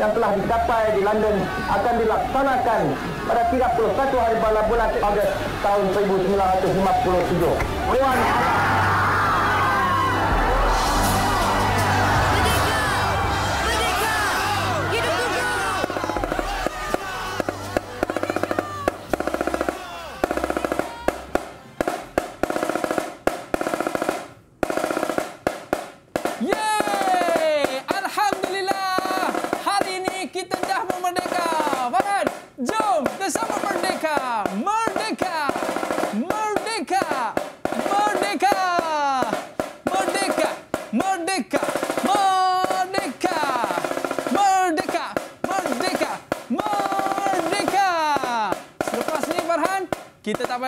yang telah dicapai di London akan dilaksanakan pada 31 hari bulan Ogos tahun 1957. Puan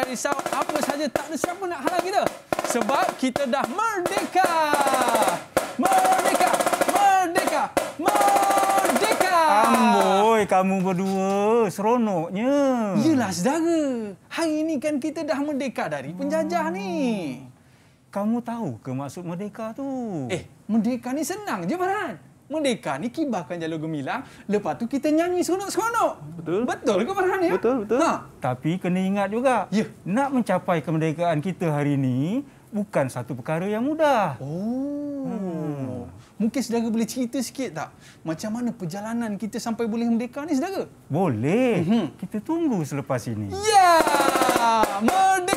risau apa saja tak ada siapa nak halang kita sebab kita dah merdeka merdeka merdeka merdeka amboi kamu berdua seronoknya yalah saudara hari ini kan kita dah merdeka dari penjajah hmm. ni kamu tahu ke maksud merdeka tu eh merdeka ni senang je Farhan Merdeka ni kibarkan jalur gemilang. Lepas tu kita nyanyi seronok-seronok. Betul. Betul ke Farhan ya? Betul, betul. Ha. Tapi kena ingat juga. Ya. Nak mencapai kemerdekaan kita hari ini bukan satu perkara yang mudah. Oh. Hmm. Mungkin saudara boleh cerita sikit tak? Macam mana perjalanan kita sampai boleh merdeka ni saudara? Boleh. Mm-hmm. Kita tunggu selepas ini. Ya! Yeah! Merdeka!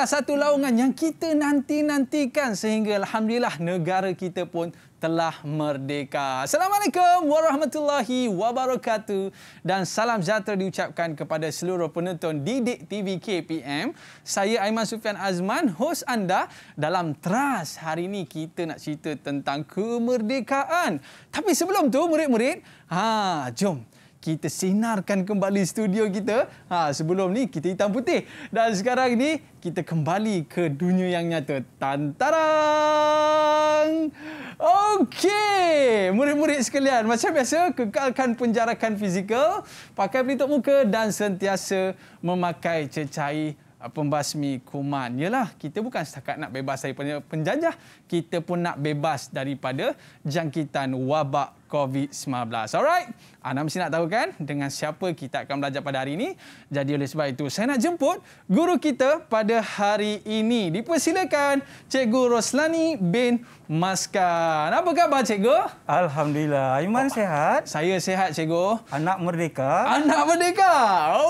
adalah satu laungan yang kita nanti-nantikan sehingga Alhamdulillah negara kita pun telah merdeka. Assalamualaikum warahmatullahi wabarakatuh dan salam sejahtera diucapkan kepada seluruh penonton Didik TV KPM. Saya Aiman Sufian Azman, host anda dalam Trust. Hari ini kita nak cerita tentang kemerdekaan. Tapi sebelum tu, murid-murid, ha, jom kita sinarkan kembali studio kita. Ha, sebelum ni kita hitam putih dan sekarang ni kita kembali ke dunia yang nyata. Tantarang! Okey, murid-murid sekalian, macam biasa kekalkan penjarakan fizikal, pakai pelitup muka dan sentiasa memakai cecair pembasmi kuman. Yalah, kita bukan setakat nak bebas dari penjajah, kita pun nak bebas daripada jangkitan wabak COVID-19. Alright, anda mesti nak tahu kan dengan siapa kita akan belajar pada hari ini. Jadi oleh sebab itu, saya nak jemput guru kita pada hari ini. Dipersilakan Cikgu Roslani bin Maskan. Apa khabar Cikgu? Alhamdulillah. Aiman oh, sehat? Saya sehat Cikgu. Anak merdeka? Anak merdeka!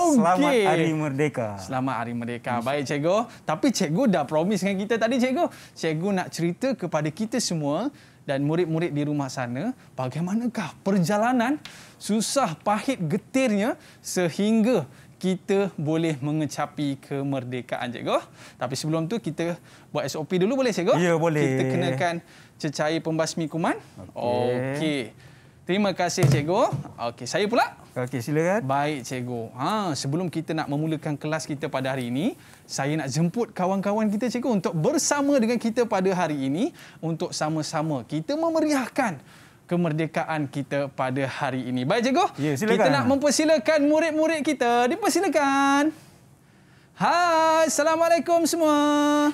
Okay. Selamat Hari Merdeka. Selamat Hari Merdeka. Baik Cikgu. Tapi Cikgu dah promise dengan kita tadi Cikgu. Cikgu nak cerita kepada kita semua dan murid-murid di rumah sana bagaimanakah perjalanan susah pahit getirnya sehingga kita boleh mengecapi kemerdekaan cikgu. Tapi sebelum tu kita buat SOP dulu boleh cikgu? Ya boleh. Kita kenakan cecair pembasmi kuman. Okey. Okay. Terima kasih cikgu. Okey, saya pula. Okey, silakan. Baik cikgu. Ha, sebelum kita nak memulakan kelas kita pada hari ini, saya nak jemput kawan-kawan kita cikgu untuk bersama dengan kita pada hari ini untuk sama-sama kita memeriahkan kemerdekaan kita pada hari ini. Baik cikgu? Ya, silakan. Kita nak mempersilakan murid-murid kita. Dipersilakan. Hai, assalamualaikum semua.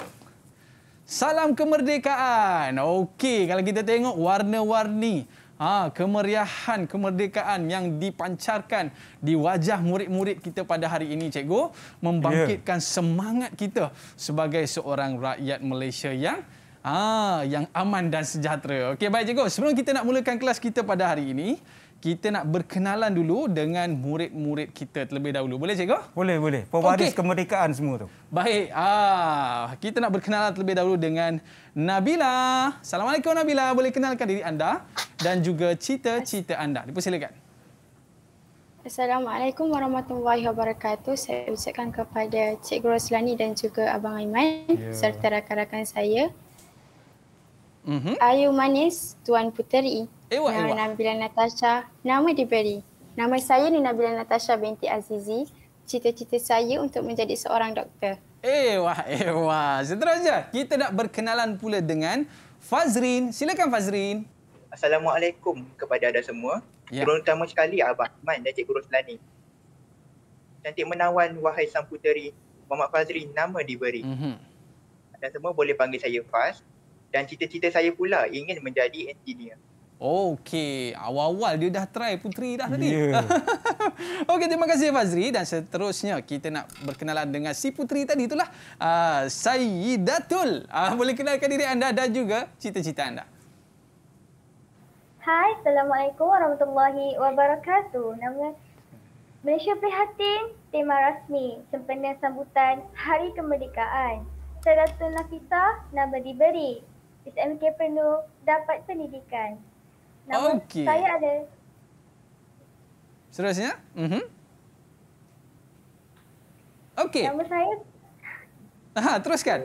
Salam kemerdekaan. Okey, kalau kita tengok warna-warni ha, kemeriahan kemerdekaan yang dipancarkan di wajah murid-murid kita pada hari ini, Cikgu, membangkitkan yeah. semangat kita sebagai seorang rakyat Malaysia yang ha, yang aman dan sejahtera. Okay, baik Cikgu. Sebelum kita nak mulakan kelas kita pada hari ini, kita nak berkenalan dulu dengan murid-murid kita terlebih dahulu. Boleh cikgu? Boleh, boleh. Pewaris okay. kemerdekaan semua tu. Baik. Ah, kita nak berkenalan terlebih dahulu dengan Nabila. Assalamualaikum Nabila. Boleh kenalkan diri anda dan juga cita-cita anda. Dipersilakan. Assalamualaikum warahmatullahi wabarakatuh. Saya ucapkan kepada Cikgu Roslani dan juga Abang Aiman yeah. serta rakan-rakan saya. Mm -hmm. Ayu manis, Tuan Puteri. Ewak, eh, nama eh, Nabila Natasha. Nama diberi. Nama saya ni Nabila Natasha binti Azizi. Cita-cita saya untuk menjadi seorang doktor. Ewah, eh, ewah. Seterusnya, kita nak berkenalan pula dengan Fazrin. Silakan Fazrin. Assalamualaikum kepada anda semua. Ya. Turun sekali abah Man dan Cikgu Roslani. Nanti menawan wahai sang puteri Muhammad Fazrin nama diberi. Mm-hmm. Anda semua boleh panggil saya Faz. Dan cita-cita saya pula ingin menjadi engineer. Okey, awal-awal dia dah try Putri dah tadi. Yeah. Okey, terima kasih Fazri dan seterusnya kita nak berkenalan dengan si Putri tadi itulah uh, Sayyidatul. Uh, boleh kenalkan diri anda dan juga cita-cita anda. Hai, Assalamualaikum warahmatullahi wabarakatuh. Nama Malaysia Prihatin, tema rasmi sempena sambutan Hari Kemerdekaan. Saya Datul Nafisah, nama diberi. SMK penuh dapat pendidikan. Nama okay. saya ada. Seterusnya? Mhm. Uh-huh. Okey. Nama saya Ha, teruskan.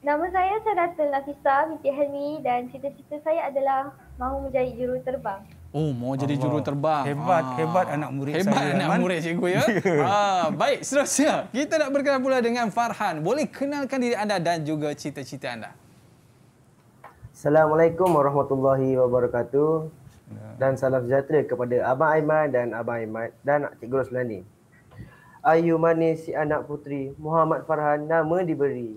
Nama saya Sarata Nafisa binti Helmi dan cita-cita saya adalah mahu menjadi juru terbang. Oh, mau jadi juru terbang. Hebat, ha. hebat anak murid hebat saya. Hebat anak Man. murid cikgu ya. ha, baik, seterusnya. Kita nak berkenalan pula dengan Farhan. Boleh kenalkan diri anda dan juga cita-cita anda. Assalamualaikum warahmatullahi wabarakatuh. Ya. Dan salam sejahtera kepada Abang Aiman dan Abang Aiman dan Cikgu Roslani. Ayu manis si anak putri Muhammad Farhan nama diberi.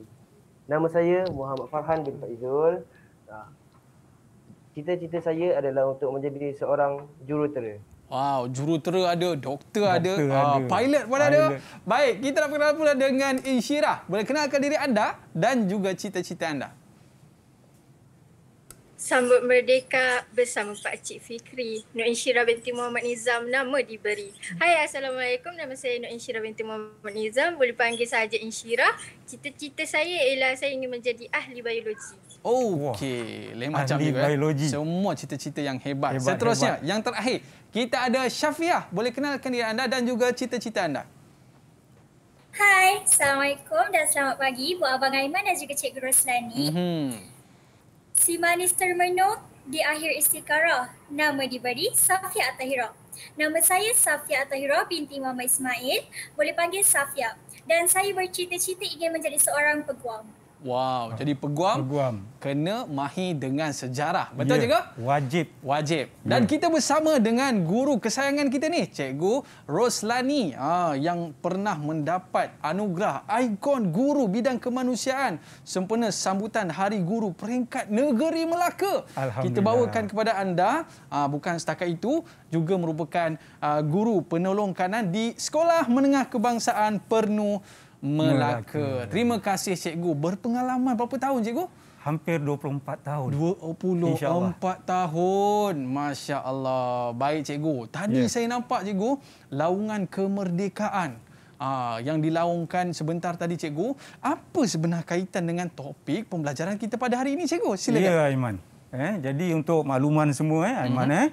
Nama saya Muhammad Farhan bin Faizul. Ha. Cita-cita saya adalah untuk menjadi seorang jurutera. Wow, jurutera ada, doktor, doktor ada, ada. Uh, pilot pun pilot. ada. Baik, kita nak perkenalan pula dengan Insyirah. Boleh kenalkan diri anda dan juga cita-cita anda. Sambut Merdeka bersama Pak Cik Fikri. Nur Inshira binti Muhammad Nizam nama diberi. Hai Assalamualaikum nama saya Nur Inshira binti Muhammad Nizam. Boleh panggil saja Inshira. Cita-cita saya ialah saya ingin menjadi ahli biologi. Oh, okey. Lain macam juga. Eh. biologi. Semua cita-cita yang hebat. hebat Seterusnya, hebat. yang terakhir. Kita ada Syafiah. Boleh kenalkan diri anda dan juga cita-cita anda. Hai, Assalamualaikum dan selamat pagi buat Abang Aiman dan juga Cikgu Roslani. Mm-hmm. Si manis termenung di akhir istikarah Nama diberi Safia Atahira. Nama saya Safia Atahira binti Mama Ismail. Boleh panggil Safia. Dan saya bercita-cita ingin menjadi seorang peguam. Wow, ah. jadi peguam, peguam kena mahi dengan sejarah. Betul ya, juga? Yeah. Wajib. Wajib. Ya. Dan yeah. kita bersama dengan guru kesayangan kita ni, Cikgu Roslani ah, yang pernah mendapat anugerah ikon guru bidang kemanusiaan sempena sambutan Hari Guru peringkat negeri Melaka. Alhamdulillah. Kita bawakan kepada anda, ah, bukan setakat itu, juga merupakan ah, guru penolong kanan di Sekolah Menengah Kebangsaan Pernu. Melaka. Melaka. Terima kasih cikgu. Berpengalaman berapa tahun cikgu? Hampir 24 tahun. 24 tahun. Masya Allah. Baik cikgu. Tadi yeah. saya nampak cikgu, laungan kemerdekaan aa, ah, yang dilaungkan sebentar tadi cikgu. Apa sebenarnya kaitan dengan topik pembelajaran kita pada hari ini cikgu? Silakan. Ya yeah, Aiman. Eh, jadi untuk makluman semua eh, Aiman. Mm-hmm. Eh,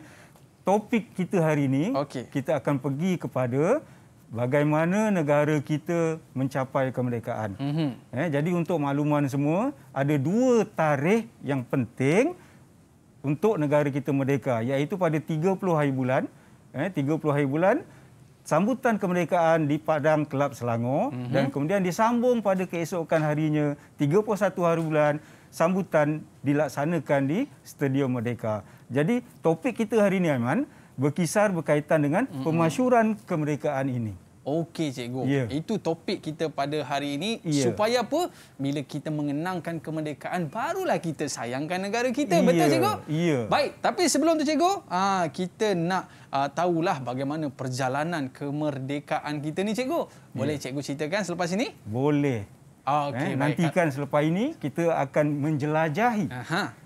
topik kita hari ini, okay. kita akan pergi kepada bagaimana negara kita mencapai kemerdekaan. Mm-hmm. Eh, jadi untuk makluman semua, ada dua tarikh yang penting untuk negara kita merdeka, iaitu pada 30 hari bulan, eh, 30 hari bulan, sambutan kemerdekaan di Padang Kelab Selangor mm-hmm. dan kemudian disambung pada keesokan harinya, 31 hari bulan, sambutan dilaksanakan di Stadium Merdeka. Jadi topik kita hari ini, Aiman, berkisar berkaitan dengan pemasyuran kemerdekaan ini. Okey cikgu. Yeah. Itu topik kita pada hari ini yeah. supaya apa? Bila kita mengenangkan kemerdekaan barulah kita sayangkan negara kita. Yeah. Betul cikgu? Iya. Yeah. Baik, tapi sebelum tu cikgu, ah kita nak ah, tahulah bagaimana perjalanan kemerdekaan kita ni cikgu. Ya. Boleh yeah. cikgu ceritakan selepas ini? Boleh. Ah, okay. eh, nantikan selepas ini kita akan menjelajahi. Aha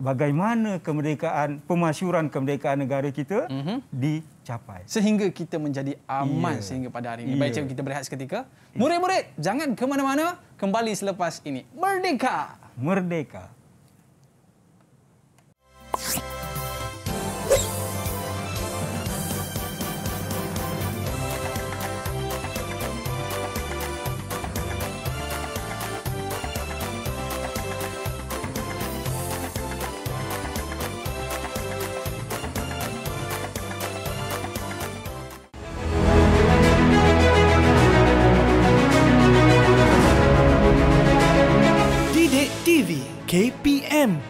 bagaimana kemerdekaan pemasyuran kemerdekaan negara kita mm-hmm. dicapai sehingga kita menjadi aman yeah. sehingga pada hari ini yeah. baik kita berehat seketika yeah. murid-murid jangan ke mana-mana kembali selepas ini merdeka merdeka him.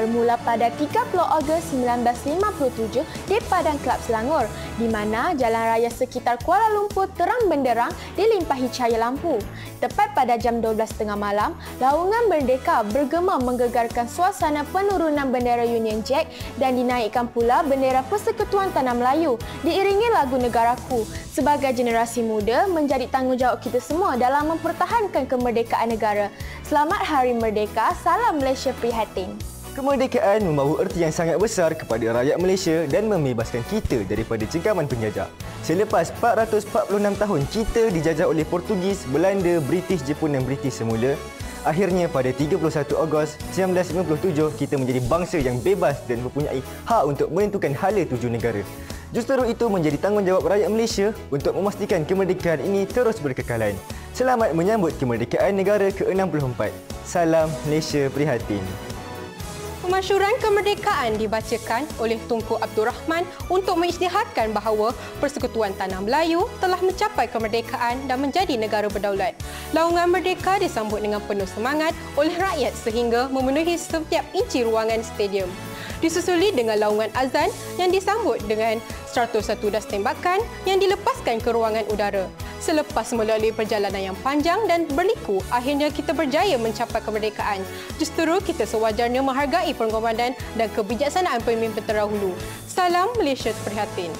bermula pada 30 Ogos 1957 di Padang Kelab Selangor di mana jalan raya sekitar Kuala Lumpur terang benderang dilimpahi cahaya lampu. Tepat pada jam 12.30 malam, laungan merdeka bergema menggegarkan suasana penurunan bendera Union Jack dan dinaikkan pula bendera Persekutuan Tanah Melayu diiringi lagu Negaraku. Sebagai generasi muda, menjadi tanggungjawab kita semua dalam mempertahankan kemerdekaan negara. Selamat Hari Merdeka, Salam Malaysia Prihatin. Kemerdekaan membawa erti yang sangat besar kepada rakyat Malaysia dan membebaskan kita daripada cengkaman penjajah. Selepas 446 tahun kita dijajah oleh Portugis, Belanda, British, Jepun dan British semula, akhirnya pada 31 Ogos 1997 kita menjadi bangsa yang bebas dan mempunyai hak untuk menentukan hala tuju negara. Justeru itu menjadi tanggungjawab rakyat Malaysia untuk memastikan kemerdekaan ini terus berkekalan. Selamat menyambut kemerdekaan negara ke-64. Salam Malaysia Prihatin pemansyuran kemerdekaan dibacakan oleh Tunku Abdul Rahman untuk mengisytiharkan bahawa Persekutuan Tanah Melayu telah mencapai kemerdekaan dan menjadi negara berdaulat. Laungan merdeka disambut dengan penuh semangat oleh rakyat sehingga memenuhi setiap inci ruangan stadium. Disusuli dengan laungan azan yang disambut dengan 101 das tembakan yang dilepaskan ke ruangan udara. Selepas melalui perjalanan yang panjang dan berliku, akhirnya kita berjaya mencapai kemerdekaan. Justeru kita sewajarnya menghargai pengorbanan dan kebijaksanaan pemimpin terdahulu. Salam Malaysia Terprihatin.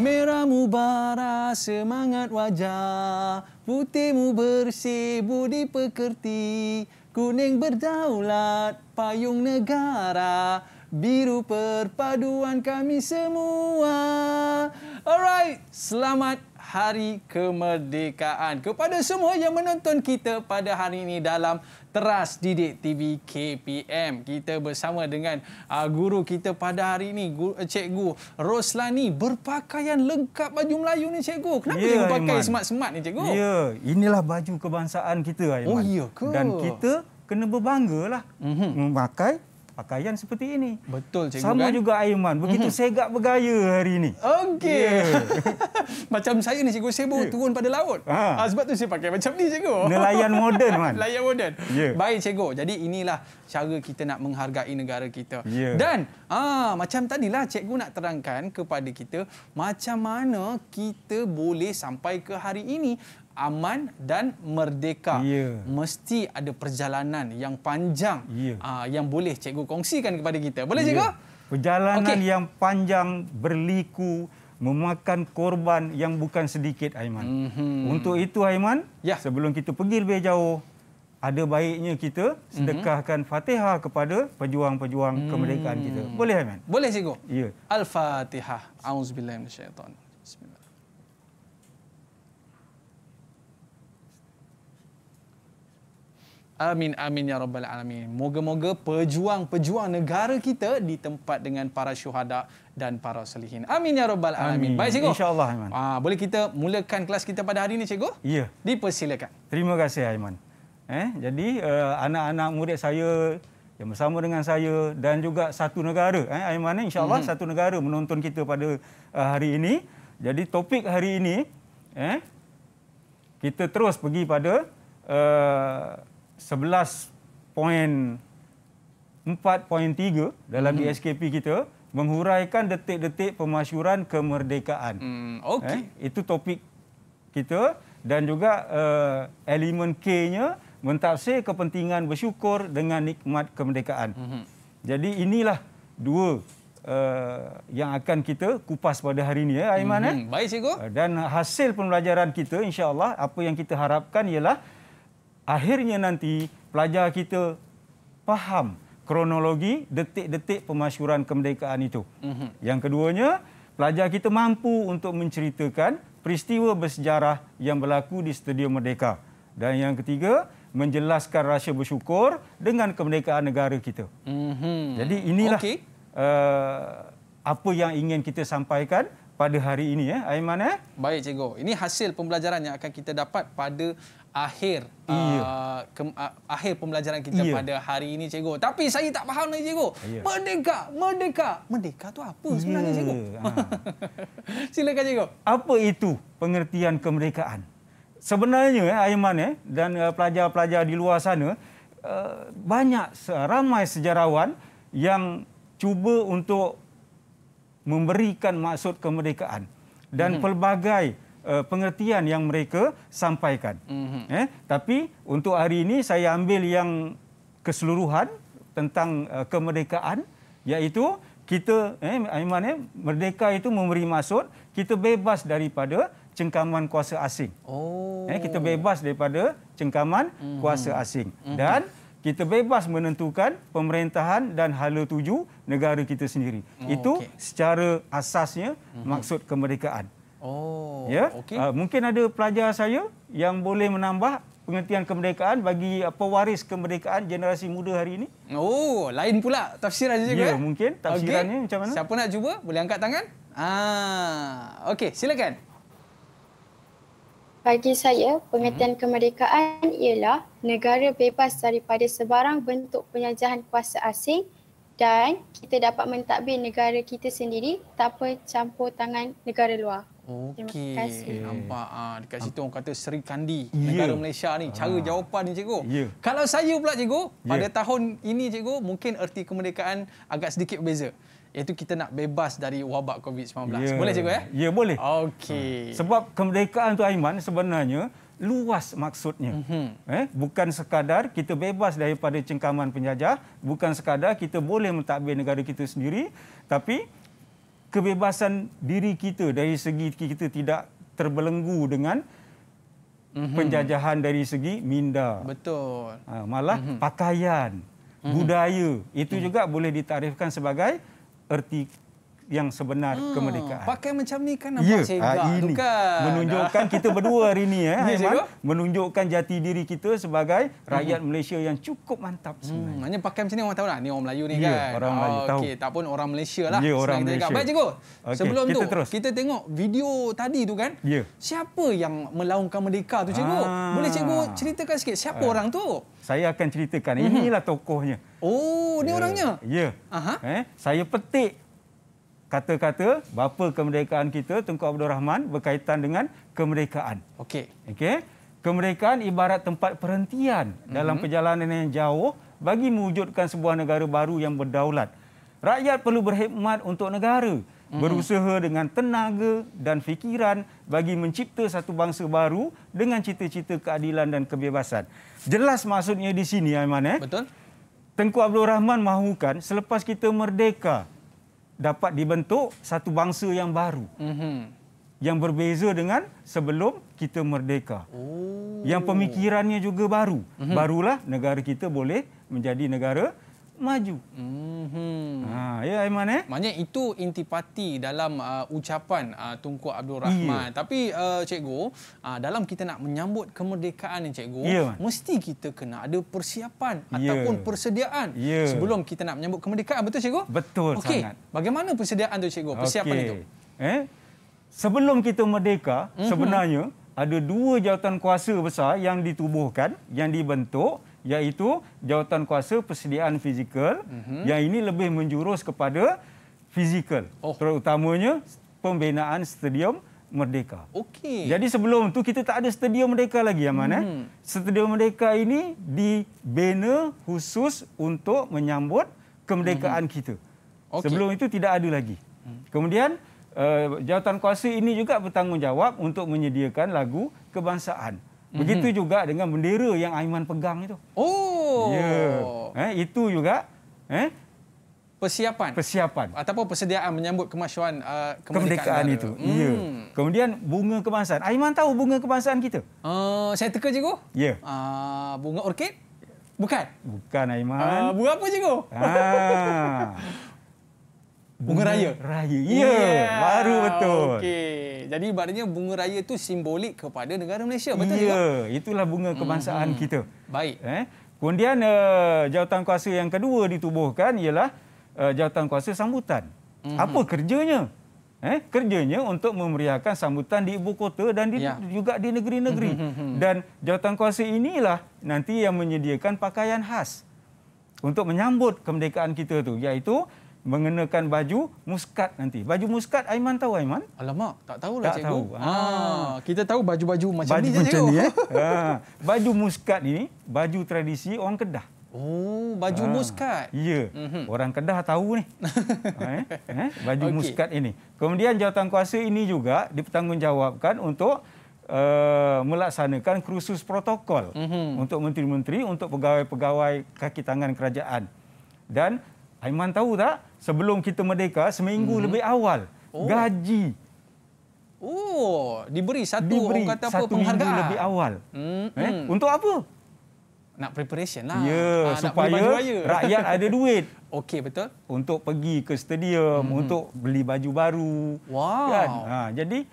Merah mubara semangat wajah, putihmu bersih budi pekerti, kuning berdaulat payung negara, biru perpaduan kami semua. Alright, selamat Hari Kemerdekaan kepada semua yang menonton kita pada hari ini dalam Teras Didik TV KPM. Kita bersama dengan uh, guru kita pada hari ini, guru, uh, eh, Cikgu Roslani. Berpakaian lengkap baju Melayu ni, Cikgu. Kenapa ya, dia yeah, pakai semat-semat ni, Cikgu? Ya, yeah, inilah baju kebangsaan kita, Aiman. Oh, iya ke? Dan kita kena berbanggalah mm -hmm. memakai pakaian seperti ini. Betul cikgu. Sama kan? juga Aiman, begitu mm -hmm. segak bergaya hari ini. Okey. Yeah. macam saya ni cikgu sibuk yeah. turun pada laut. Ha. Ha, sebab tu saya pakai macam ni cikgu. Nelayan moden man. Nelayan moden. Yeah. Baik cikgu. Jadi inilah cara kita nak menghargai negara kita. Yeah. Dan ah macam tadilah cikgu nak terangkan kepada kita macam mana kita boleh sampai ke hari ini aman dan merdeka. Yeah. Mesti ada perjalanan yang panjang yeah. Ya. uh, yang boleh cikgu kongsikan kepada kita. Boleh yeah. cikgu? Perjalanan okay. yang panjang, berliku, memakan korban yang bukan sedikit Aiman. Mm-hmm. Untuk itu Aiman, yeah. sebelum kita pergi lebih jauh, ada baiknya kita mhm. sedekahkan mm-hmm. fatihah kepada pejuang-pejuang mm-hmm. kemerdekaan kita. Boleh Aiman? Boleh cikgu. Yeah. Al-Fatihah. A'udzubillahimasyaitan. Amin, amin ya rabbal alamin. Moga-moga pejuang-pejuang negara kita ditempat dengan para syuhada dan para salihin. Amin ya rabbal alamin. Amin. Baik cikgu. Insya-Allah Aiman. Ah, boleh kita mulakan kelas kita pada hari ini cikgu? Ya. Dipersilakan. Terima kasih Aiman. Eh, jadi uh, anak-anak murid saya yang bersama dengan saya dan juga satu negara eh Aiman eh, insya-Allah hmm satu negara menonton kita pada uh, hari ini. Jadi topik hari ini eh kita terus pergi pada uh, 11.4.3 dalam hmm. DSKP kita menghuraikan detik-detik pemasyuran kemerdekaan. Hmm, okay. eh, itu topik kita dan juga uh, elemen K-nya mentafsir kepentingan bersyukur dengan nikmat kemerdekaan. Hmm. Jadi inilah dua uh, yang akan kita kupas pada hari ini ya Aiman hmm. eh. Baik cikgu. Eh, dan hasil pembelajaran kita insya-Allah apa yang kita harapkan ialah akhirnya nanti pelajar kita faham kronologi detik-detik pemasyuran kemerdekaan itu. Mm-hmm. Yang keduanya, pelajar kita mampu untuk menceritakan peristiwa bersejarah yang berlaku di Stadium Merdeka. Dan yang ketiga, menjelaskan rasa bersyukur dengan kemerdekaan negara kita. Mm-hmm. Jadi inilah okay. uh, eh, apa yang ingin kita sampaikan pada hari ini ya Aiman ya? Baik cikgu. Ini hasil pembelajaran yang akan kita dapat pada akhir yeah. uh, ke, uh, akhir pembelajaran kita yeah. pada hari ini cikgu. Tapi saya tak faham lagi cikgu. Yeah. Merdeka, merdeka. Merdeka tu apa yeah. sebenarnya ah. cikgu? Ha. Silakan cikgu. Apa itu pengertian kemerdekaan? Sebenarnya eh, Aiman eh, dan eh, pelajar-pelajar uh, di luar sana uh, banyak ramai sejarawan yang cuba untuk memberikan maksud kemerdekaan dan hmm. pelbagai uh, pengertian yang mereka sampaikan. Mm-hmm. Eh, tapi untuk hari ini saya ambil yang keseluruhan tentang uh, kemerdekaan iaitu kita eh Aiman eh merdeka itu memberi maksud kita bebas daripada cengkaman kuasa asing. Oh. Eh kita bebas daripada cengkaman mm-hmm. kuasa asing mm-hmm. dan kita bebas menentukan pemerintahan dan hala tuju negara kita sendiri. Oh, itu okay. secara asasnya mm-hmm. maksud kemerdekaan. Oh. Ya. Okay. Uh, ah, mungkin ada pelajar saya yang boleh menambah pengertian kemerdekaan bagi ah, pewaris kemerdekaan generasi muda hari ini. Oh, lain pula tafsiran juga. Ya, eh? mungkin tafsirannya okay. macam mana? Siapa nak cuba? Boleh angkat tangan? Ah, okey, silakan. Bagi saya, pengertian hmm. kemerdekaan ialah negara bebas daripada sebarang bentuk penjajahan kuasa asing dan kita dapat mentadbir negara kita sendiri tanpa campur tangan negara luar. Okey. Terima kasih. Nampak ha, dekat situ orang kata Seri Kandi yeah. negara Malaysia ni. Ah. Cara ha. jawapan ni cikgu. Yeah. Kalau saya pula cikgu, ya. pada tahun ini cikgu mungkin erti kemerdekaan agak sedikit berbeza. Iaitu kita nak bebas dari wabak COVID-19. Yeah. Boleh cikgu eh? ya? Ya yeah, boleh. Okey. Sebab kemerdekaan tu Aiman sebenarnya luas maksudnya. Mm-hmm. Eh, bukan sekadar kita bebas daripada cengkaman penjajah, bukan sekadar kita boleh mentadbir negara kita sendiri, tapi kebebasan diri kita dari segi kita tidak terbelenggu dengan mm-hmm. penjajahan dari segi minda. Betul. Ha, malah mm-hmm. pakaian, mm-hmm. budaya, itu mm-hmm. juga boleh ditarifkan sebagai erti yang sebenar hmm. kemerdekaan. Pakai macam ni kan nampak ya, ah, cegah tu kan. Menunjukkan kita berdua hari ini. Eh, ya, Aiman, menunjukkan jati diri kita sebagai hmm. rakyat hmm. Malaysia yang cukup mantap hmm, sebenarnya. Hmm. Maksudnya pakai macam ni orang tahu lah. Ni orang Melayu ni ya, kan. orang Melayu oh, tahu. Tak pun orang Malaysia lah. Ya, orang Malaysia. Cakap. Baik cikgu. Okay. Sebelum kita tu, terus. kita tengok video tadi tu kan. Ya. Siapa yang melaungkan merdeka tu cikgu? Ah. Boleh cikgu ceritakan sikit siapa ah. orang tu? Saya akan ceritakan. Mhm. Inilah tokohnya. Oh, ni ya. orangnya? Ya. Yeah. Eh, saya petik kata-kata bapa kemerdekaan kita Tengku Abdul Rahman berkaitan dengan kemerdekaan. Okey. Okey. Kemerdekaan ibarat tempat perhentian dalam mm-hmm. perjalanan yang jauh bagi mewujudkan sebuah negara baru yang berdaulat. Rakyat perlu berkhidmat untuk negara, mm-hmm. berusaha dengan tenaga dan fikiran bagi mencipta satu bangsa baru dengan cita-cita keadilan dan kebebasan. Jelas maksudnya di sini Aiman eh? Betul. Tengku Abdul Rahman mahukan selepas kita merdeka, dapat dibentuk satu bangsa yang baru. Mm-hmm. Yang berbeza dengan sebelum kita merdeka. Ooh. Yang pemikirannya juga baru. Mm-hmm. Barulah negara kita boleh menjadi negara maju. Mm-hmm. Ha, ya, Aiman. Eh? Maknanya itu intipati dalam uh, ucapan uh, Tunku Abdul Rahman. Yeah. Tapi, uh, Cikgu, uh, dalam kita nak menyambut kemerdekaan, Cikgu, yeah, mesti kita kena ada persiapan yeah. ataupun persediaan yeah. sebelum kita nak menyambut kemerdekaan. Betul, Cikgu? Betul okay. sangat. Bagaimana persediaan itu, Cikgu? Persiapan okay. itu? Eh? Sebelum kita merdeka, mm-hmm. sebenarnya ada dua jawatan kuasa besar yang ditubuhkan, yang dibentuk, iaitu jawatan kuasa persediaan fizikal mm-hmm. yang ini lebih menjurus kepada fizikal oh. terutamanya pembinaan stadium Merdeka. Okey. Jadi sebelum tu kita tak ada stadium Merdeka lagi aman mm. eh. Hmm. Stadium Merdeka ini dibina khusus untuk menyambut kemerdekaan mm. kita. Okay. Sebelum itu tidak ada lagi. Hmm. Kemudian uh, jawatan kuasa ini juga bertanggungjawab untuk menyediakan lagu kebangsaan. Begitu mhm. juga dengan bendera yang Aiman pegang itu. Oh. Ya. Eh, itu juga eh persiapan. Persiapan. Ataupun persediaan menyambut kemasyuan uh, kemerdekaan, kemerdekaan itu. Mm. Ya. Kemudian bunga kebangsaan. Aiman tahu bunga kebangsaan kita? Uh, saya teka cikgu. Ya. Uh, bunga orkid? Bukan. Bukan Aiman. Uh, bunga apa cikgu? Ah. bunga, raya. Raya. Ya, yeah. baru betul. Okey jadi maknanya bunga raya itu simbolik kepada negara Malaysia betul ya itulah bunga kebangsaan hmm, hmm. kita baik eh kemudian uh, eh, jawatankuasa yang kedua ditubuhkan ialah uh, eh, jawatankuasa sambutan hmm. apa kerjanya eh kerjanya untuk memeriahkan sambutan di ibu kota dan di, ya. juga di negeri-negeri hmm. hmm, hmm. dan jawatankuasa inilah nanti yang menyediakan pakaian khas untuk menyambut kemerdekaan kita tu iaitu mengenakan baju muskat nanti. Baju muskat Aiman tahu Aiman? Alamak, tak tahulah tak cikgu. Tahu. Ha, kita tahu baju-baju macam baju ni macam ni eh. Ha, baju muskat ni baju tradisi orang Kedah. Oh, baju ha, muskat. Ya. Mm-hmm. Orang Kedah tahu ni. ha, eh? Eh? baju okay. muskat ini. Kemudian jawatan kuasa ini juga dipertanggungjawabkan untuk Uh, melaksanakan kursus protokol mm-hmm. untuk menteri-menteri, untuk pegawai-pegawai kaki tangan kerajaan. Dan Aiman tahu tak, sebelum kita merdeka seminggu hmm. lebih awal oh. gaji oh diberi satu diberi kata apa satu penghargaan minggu lebih awal hmm. eh untuk apa nak preparation lah. Ya, ha, supaya rakyat ada duit. Okey, betul. Untuk pergi ke stadium, hmm. untuk beli baju baru. Wow. Kan? Ha, jadi,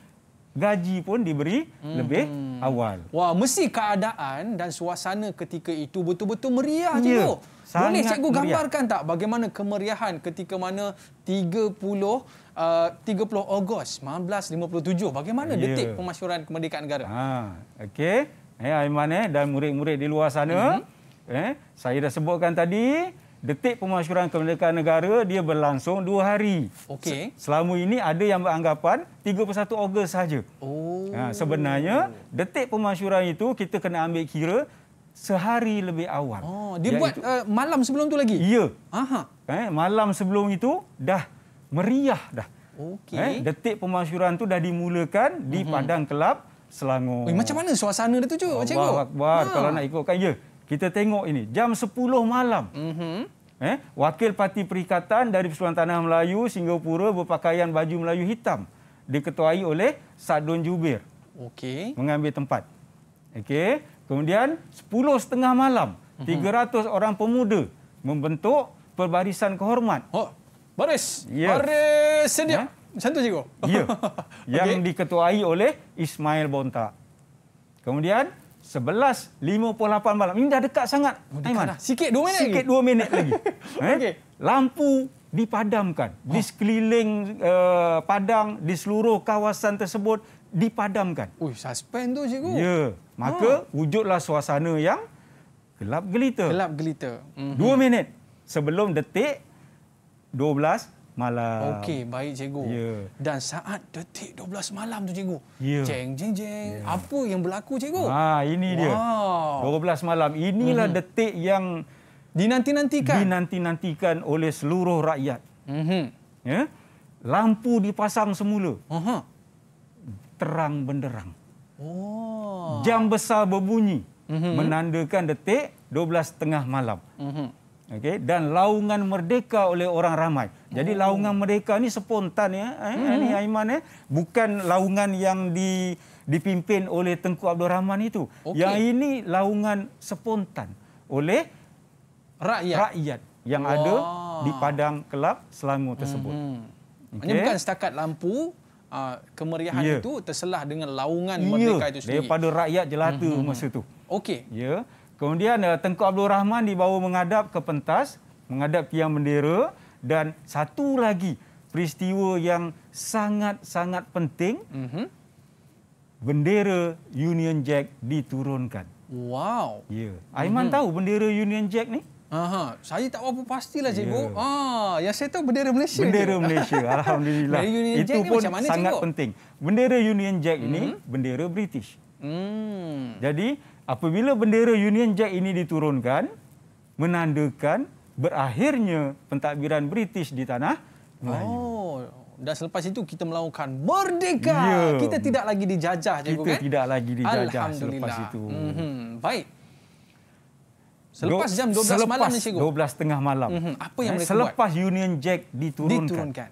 gaji pun diberi hmm. lebih awal. Wah, mesti keadaan dan suasana ketika itu betul-betul meriah ya. je tu. Sangat Boleh cikgu meriah. gambarkan tak bagaimana kemeriahan ketika mana 30 30 uh, Ogos 1957 bagaimana ya. detik pemasyuran kemerdekaan negara. Ha okey. Eh Aiman eh dan murid-murid di luar sana mm-hmm. eh saya dah sebutkan tadi detik pemasyuran kemerdekaan negara dia berlangsung dua hari. Okey. Selama ini ada yang beranggapan 31 Ogos saja. Oh. Ha, sebenarnya detik pemasyuran itu kita kena ambil kira sehari lebih awal. Oh, dia buat uh, malam sebelum tu lagi? Ya. Aha. Eh, malam sebelum itu dah meriah dah. Okey. Eh, detik pemasyuran tu dah dimulakan mm -hmm. di mhm. Padang Kelab Selangor. Oh, macam mana suasana dia tu, Cik? Macam tu? Allah Akbar, ha. kalau nak ikutkan. Ya, kita tengok ini. Jam 10 malam. Mm -hmm. eh, Wakil Parti Perikatan dari Persatuan Tanah Melayu, Singapura berpakaian baju Melayu hitam. Diketuai oleh Sadun Jubir. Okey. Mengambil tempat. Okey. Kemudian setengah malam, 300 mhm. orang pemuda membentuk perbarisan kehormat. Oh, baris. Yes. Baris sedia. Ha? Macam tu cikgu? Ya. Yang okay. diketuai oleh Ismail Bontak. Kemudian 11.58 malam. Ini dah dekat sangat. Oh, dekat dah. Sikit 2 minit Sikit lagi. Sikit 2 minit lagi. ha? Eh? okay. Lampu dipadamkan. Oh. Di sekeliling uh, padang, di seluruh kawasan tersebut dipadamkan. Ui, suspend tu cikgu. Ya maka oh. wujudlah suasana yang gelap gelita. Gelap gelita. Mm-hmm. Dua minit sebelum detik 12 malam. Okey, baik cikgu. Yeah. Dan saat detik 12 malam tu cikgu. Yeah. Jeng jeng jeng. Yeah. Apa yang berlaku cikgu? Ha, ini dia. Wow. 12 malam inilah mm-hmm. detik yang dinanti-nantikan. Dinanti-nantikan oleh seluruh rakyat. Mhm. Ya. Yeah? Lampu dipasang semula. Aha. Terang benderang. Oh. Jam besar berbunyi mm-hmm. menandakan detik 12:30 malam. Mm-hmm. Okey dan laungan merdeka oleh orang ramai. Jadi mm-hmm. laungan merdeka ni spontan ya. Mm-hmm. Eh, eh, ini Aiman ya. Bukan laungan yang di dipimpin oleh Tengku Abdul Rahman itu. Okay. Yang ini laungan spontan oleh rakyat rakyat yang wow. ada di padang kelab Selangor tersebut. hmm Okay. Ini bukan setakat lampu Ah, kemeriahan yeah. itu terselah dengan laungan yeah. merdeka itu sendiri. Daripada rakyat jelata mm-hmm. masa itu. Okey. Ya. Yeah. Kemudian uh, Tengku Abdul Rahman dibawa menghadap ke pentas, menghadap tiang bendera dan satu lagi peristiwa yang sangat-sangat penting. Mm-hmm. Bendera Union Jack diturunkan. Wow. Ya. Yeah. Aiman mm-hmm. tahu bendera Union Jack ni? Aha, saya tak berapa pastilah cikgu. Yeah. Ah, yang saya tahu bendera Malaysia. Bendera cikgu. Malaysia, alhamdulillah. Itu Jack pun macam mana, sangat cikgu? penting. Bendera Union Jack ini mm-hmm. bendera British. Mm. Jadi apabila bendera Union Jack ini diturunkan, menandakan berakhirnya pentadbiran British di tanah Melayu. Oh. Dan selepas itu kita melakukan merdeka. Yeah. Kita tidak lagi dijajah, cikgu kita kan? tidak lagi dijajah selepas itu. Mm-hmm. Baik. Selepas jam 12 selepas malam ni cikgu. Selepas 12 tengah malam. Mm-hmm. Apa yang eh, selepas buat? Union Jack diturunkan. diturunkan.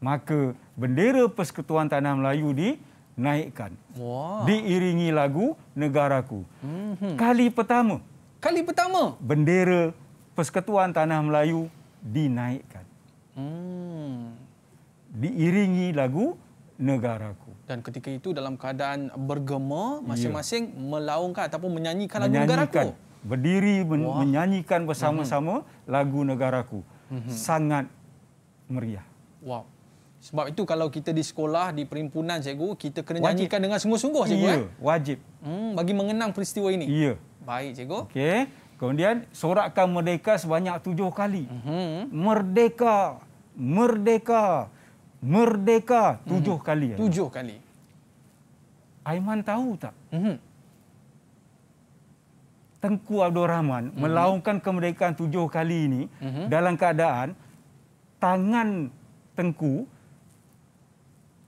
Maka bendera Persekutuan Tanah Melayu dinaikkan. Wow. Diiringi lagu Negaraku. Mm-hmm. Kali pertama. Kali pertama? Bendera Persekutuan Tanah Melayu dinaikkan. Mm. Diiringi lagu Negaraku. Dan ketika itu dalam keadaan bergema, masing-masing ya. melaungkan ataupun menyanyikan lagu negaraku berdiri men Wah. menyanyikan bersama-sama mm -hmm. lagu negaraku. Mm -hmm. Sangat meriah. Wow. Sebab itu kalau kita di sekolah, di perhimpunan cikgu, kita kena wajib. nyanyikan dengan sungguh-sungguh cikgu. Ya, eh? wajib. Hmm, bagi mengenang peristiwa ini. Ya. Baik cikgu. Okey. Kemudian, sorakkan merdeka sebanyak tujuh kali. Mm -hmm. Merdeka. Merdeka. Merdeka. Tujuh mm -hmm. kali. Tujuh kali. Aiman tahu tak? Mm -hmm. Tengku Abdul Rahman hmm melaungkan kemerdekaan tujuh kali ini hmm dalam keadaan tangan Tengku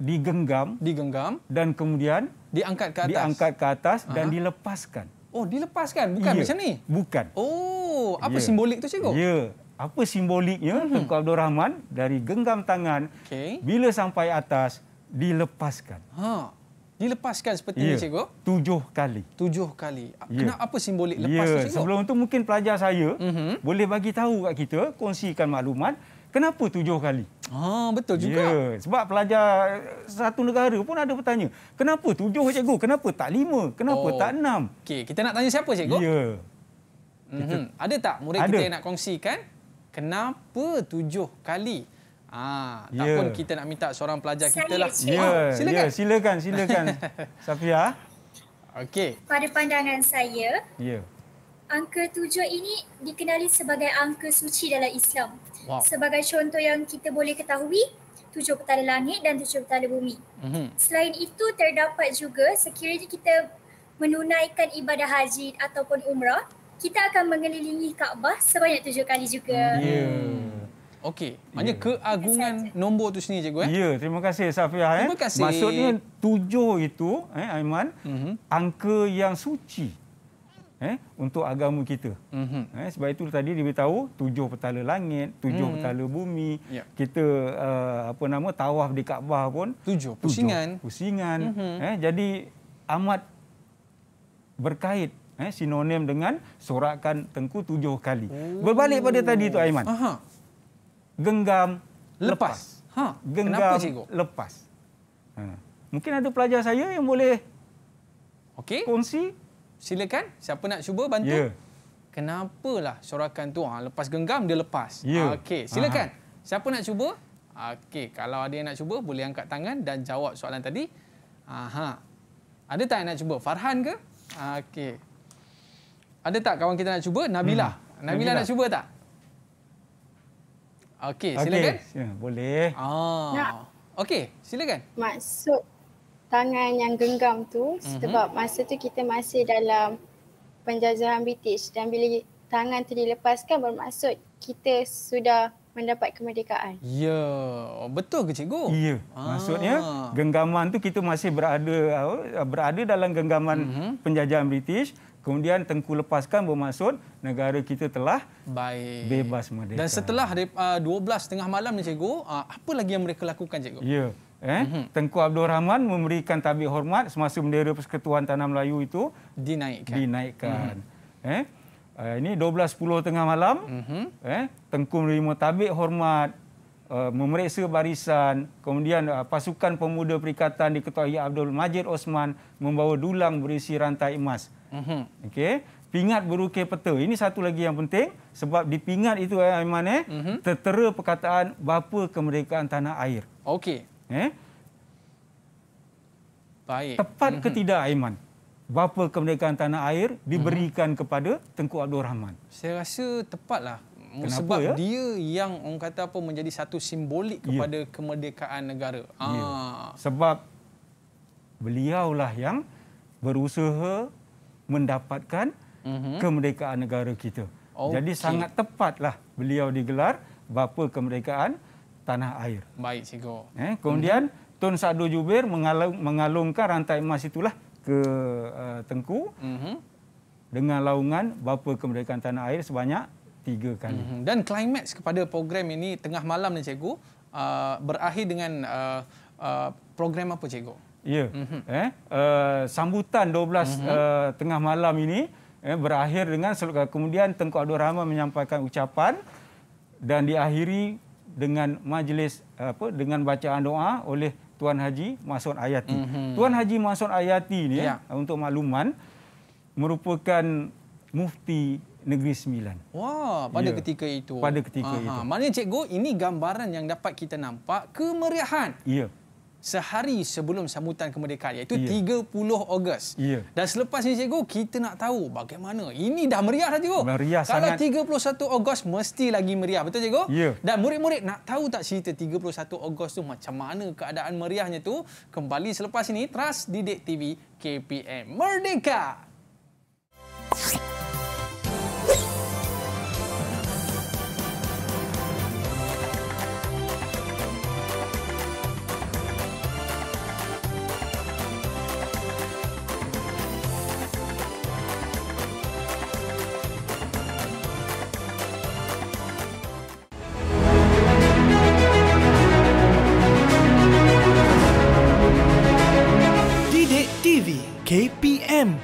digenggam, digenggam dan kemudian diangkat ke atas, diangkat ke atas Aha. dan dilepaskan. Oh, dilepaskan bukan ya. macam ni? Bukan. Oh, apa ya. simbolik tu cikgu? Ya, apa simboliknya hmm Tengku Abdul Rahman dari genggam tangan okay. bila sampai atas dilepaskan. Ha dilepaskan seperti ya. ini cikgu? Tujuh kali. Tujuh kali. Ya. Kenapa apa simbolik lepas ya. tu cikgu? Sebelum itu mungkin pelajar saya uh mhm. -huh. boleh bagi tahu kat kita, kongsikan maklumat kenapa tujuh kali? Ah betul juga. Ya. Sebab pelajar satu negara pun ada bertanya, kenapa tujuh cikgu? Kenapa tak lima? Kenapa oh. tak enam? Okey, kita nak tanya siapa cikgu? Ya. Uh mhm. -huh. Ada tak murid ada. kita yang nak kongsikan kenapa tujuh kali? Ah, ya. tak pun kita nak minta seorang pelajar kita lah. Ya, oh, silakan. Ya, silakan, silakan. Safia. Okey. Pada pandangan saya, ya. Angka tujuh ini dikenali sebagai angka suci dalam Islam. Wow. Sebagai contoh yang kita boleh ketahui, tujuh petala langit dan tujuh petala bumi. Mm-hmm. Selain itu, terdapat juga sekiranya kita menunaikan ibadah haji ataupun umrah, kita akan mengelilingi Kaabah sebanyak tujuh kali juga. Ya. Yeah. Hmm. Okey, maknanya yeah. keagungan nombor tu sini cikgu eh. Ya, yeah, terima kasih Safia eh. Kasih. Maksudnya tujuh itu eh Aiman, mm-hmm. angka yang suci. Eh, untuk agama kita. Mm-hmm. Eh, sebab itu tadi diberitahu tujuh petala langit, tujuh mm-hmm. petala bumi. Yeah. Kita uh, apa nama tawaf di Kaabah pun tujuh pusingan. Tujuh pusingan. Mm-hmm. Eh, jadi amat berkait eh sinonim dengan sorakan tengku tujuh kali. Ooh. Berbalik pada tadi tu Aiman. Aha genggam lepas. lepas. Ha, genggam kenapa cikgu? Lepas. Ha. Mungkin ada pelajar saya yang boleh okey. Kongsi silakan siapa nak cuba bantu. Ya. Kenapa lah? sorakan tu ha, lepas genggam dia lepas. Yeah. Okey, silakan. Aha. Siapa nak cuba? Okey, kalau ada yang nak cuba boleh angkat tangan dan jawab soalan tadi. Aha. Ada tak yang nak cuba? Farhan ke? Okey. Ada tak kawan kita nak cuba? Nabila. Hmm. Nabila. Nabila nak cuba tak? Okey, silakan. Okay. Ya, boleh. Ah. Ya. Okey, silakan. Masuk tangan yang genggam tu mhm. sebab mm-hmm. masa tu kita masih dalam penjajahan British dan bila tangan tu dilepaskan bermaksud kita sudah mendapat kemerdekaan. Ya, yeah. betul ke cikgu? Ya. Yeah. Ah. Maksudnya genggaman tu kita masih berada berada dalam genggaman mm-hmm. penjajahan British Kemudian Tengku lepaskan bermaksud negara kita telah Baik. bebas merdeka. Dan setelah uh, 12 tengah malam ni cikgu, uh, apa lagi yang mereka lakukan cikgu? Ya. Eh? Mm -hmm. Tengku Abdul Rahman memberikan tabik hormat semasa bendera Persekutuan Tanah Melayu itu dinaikkan. Dinaikkan. Mm -hmm. Eh. Uh, ini 12.10 tengah malam. Mm -hmm. Eh, Tengku menerima tabik hormat Uh, memeriksa barisan kemudian uh, pasukan pemuda perikatan diketuai Abdul Majid Osman membawa dulang berisi rantai emas Mm-hmm. Okey, pingat berukir peta. Ini satu lagi yang penting sebab di pingat itu eh, Aiman mm-hmm. tertera perkataan bapa kemerdekaan tanah air. Okey. Eh? Baik. Tepat mm-hmm. ke mhm. tidak Aiman? Bapa kemerdekaan tanah air diberikan mm-hmm. kepada Tengku Abdul Rahman. Saya rasa tepatlah. Kenapa, sebab ya? dia yang orang kata apa menjadi satu simbolik ya. kepada kemerdekaan negara. Yeah. Ah. Sebab beliaulah yang berusaha mendapatkan mm-hmm. kemerdekaan negara kita. Okay. Jadi sangat tepatlah beliau digelar bapa kemerdekaan tanah air. Baik cikgu. Eh, kemudian mm-hmm. Tun Sadu Jubir mengalung, mengalungkan rantai emas itulah ke uh, Tengku mm-hmm. dengan laungan bapa kemerdekaan tanah air sebanyak tiga kali. Mm-hmm. Dan klimaks kepada program ini tengah malam ni cikgu uh, berakhir dengan uh, uh, program apa cikgu? Ya. Mm-hmm. Eh, uh, sambutan 12 mm-hmm. uh, tengah malam ini eh, berakhir dengan kemudian Tengku Abdul Rahman menyampaikan ucapan dan diakhiri dengan majlis apa dengan bacaan doa oleh Tuan Haji Mason Ayati. Mm-hmm. Tuan Haji Mason Ayati ni ya. Eh, untuk makluman merupakan mufti Negeri Sembilan. Wah, pada ya. ketika itu. Pada ketika Aha. itu. Maknanya cikgu ini gambaran yang dapat kita nampak kemeriahan. Ya sehari sebelum sambutan kemerdekaan iaitu yeah. 30 Ogos. Yeah. Dan selepas ini cikgu kita nak tahu bagaimana. Ini dah meriah dah cikgu. Meriah Kalau sangat. 31 Ogos mesti lagi meriah betul cikgu? Yeah. Dan murid-murid nak tahu tak cerita 31 Ogos tu macam mana keadaan meriahnya tu? Kembali selepas ini Trust Didik TV KPM Merdeka. Merdeka. him.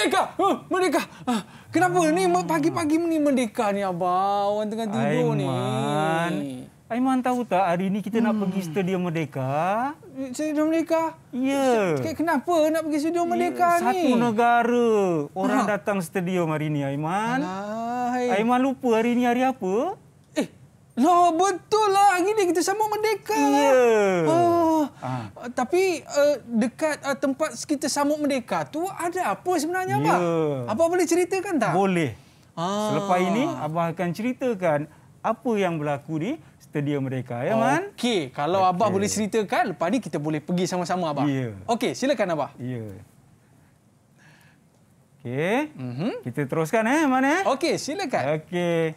merdeka! Huh, oh, merdeka! Ah, kenapa ni ah. pagi-pagi ni merdeka ni abang? Orang tengah tidur Aiman. ni. Aiman. Aiman tahu tak hari ni kita hmm. nak pergi hmm. studio Merdeka? Studio Merdeka? Ya. Yeah. Kenapa nak pergi studio Merdeka yeah. ni? Satu negara orang ha. datang studio hari ni Aiman. Alah, Aiman lupa hari ni hari apa? Loh, betul lah. Hari ini kita sama merdeka. Yeah. Oh, ya. ah. ha. Ah. Ah, tapi uh, dekat uh, tempat kita sama merdeka tu ada apa sebenarnya, yeah. Abah? Abah boleh ceritakan tak? Boleh. Ha. Selepas ini, Abah akan ceritakan apa yang berlaku di Stadium Merdeka. Ya, Man? Okey. Kalau okay. Abah boleh ceritakan, lepas ni kita boleh pergi sama-sama, Abah. Yeah. Okey, silakan, Abah. Ya. Yeah. Okey. Mm-hmm. Kita teruskan, eh, Man. Eh? Okey, silakan. Okey.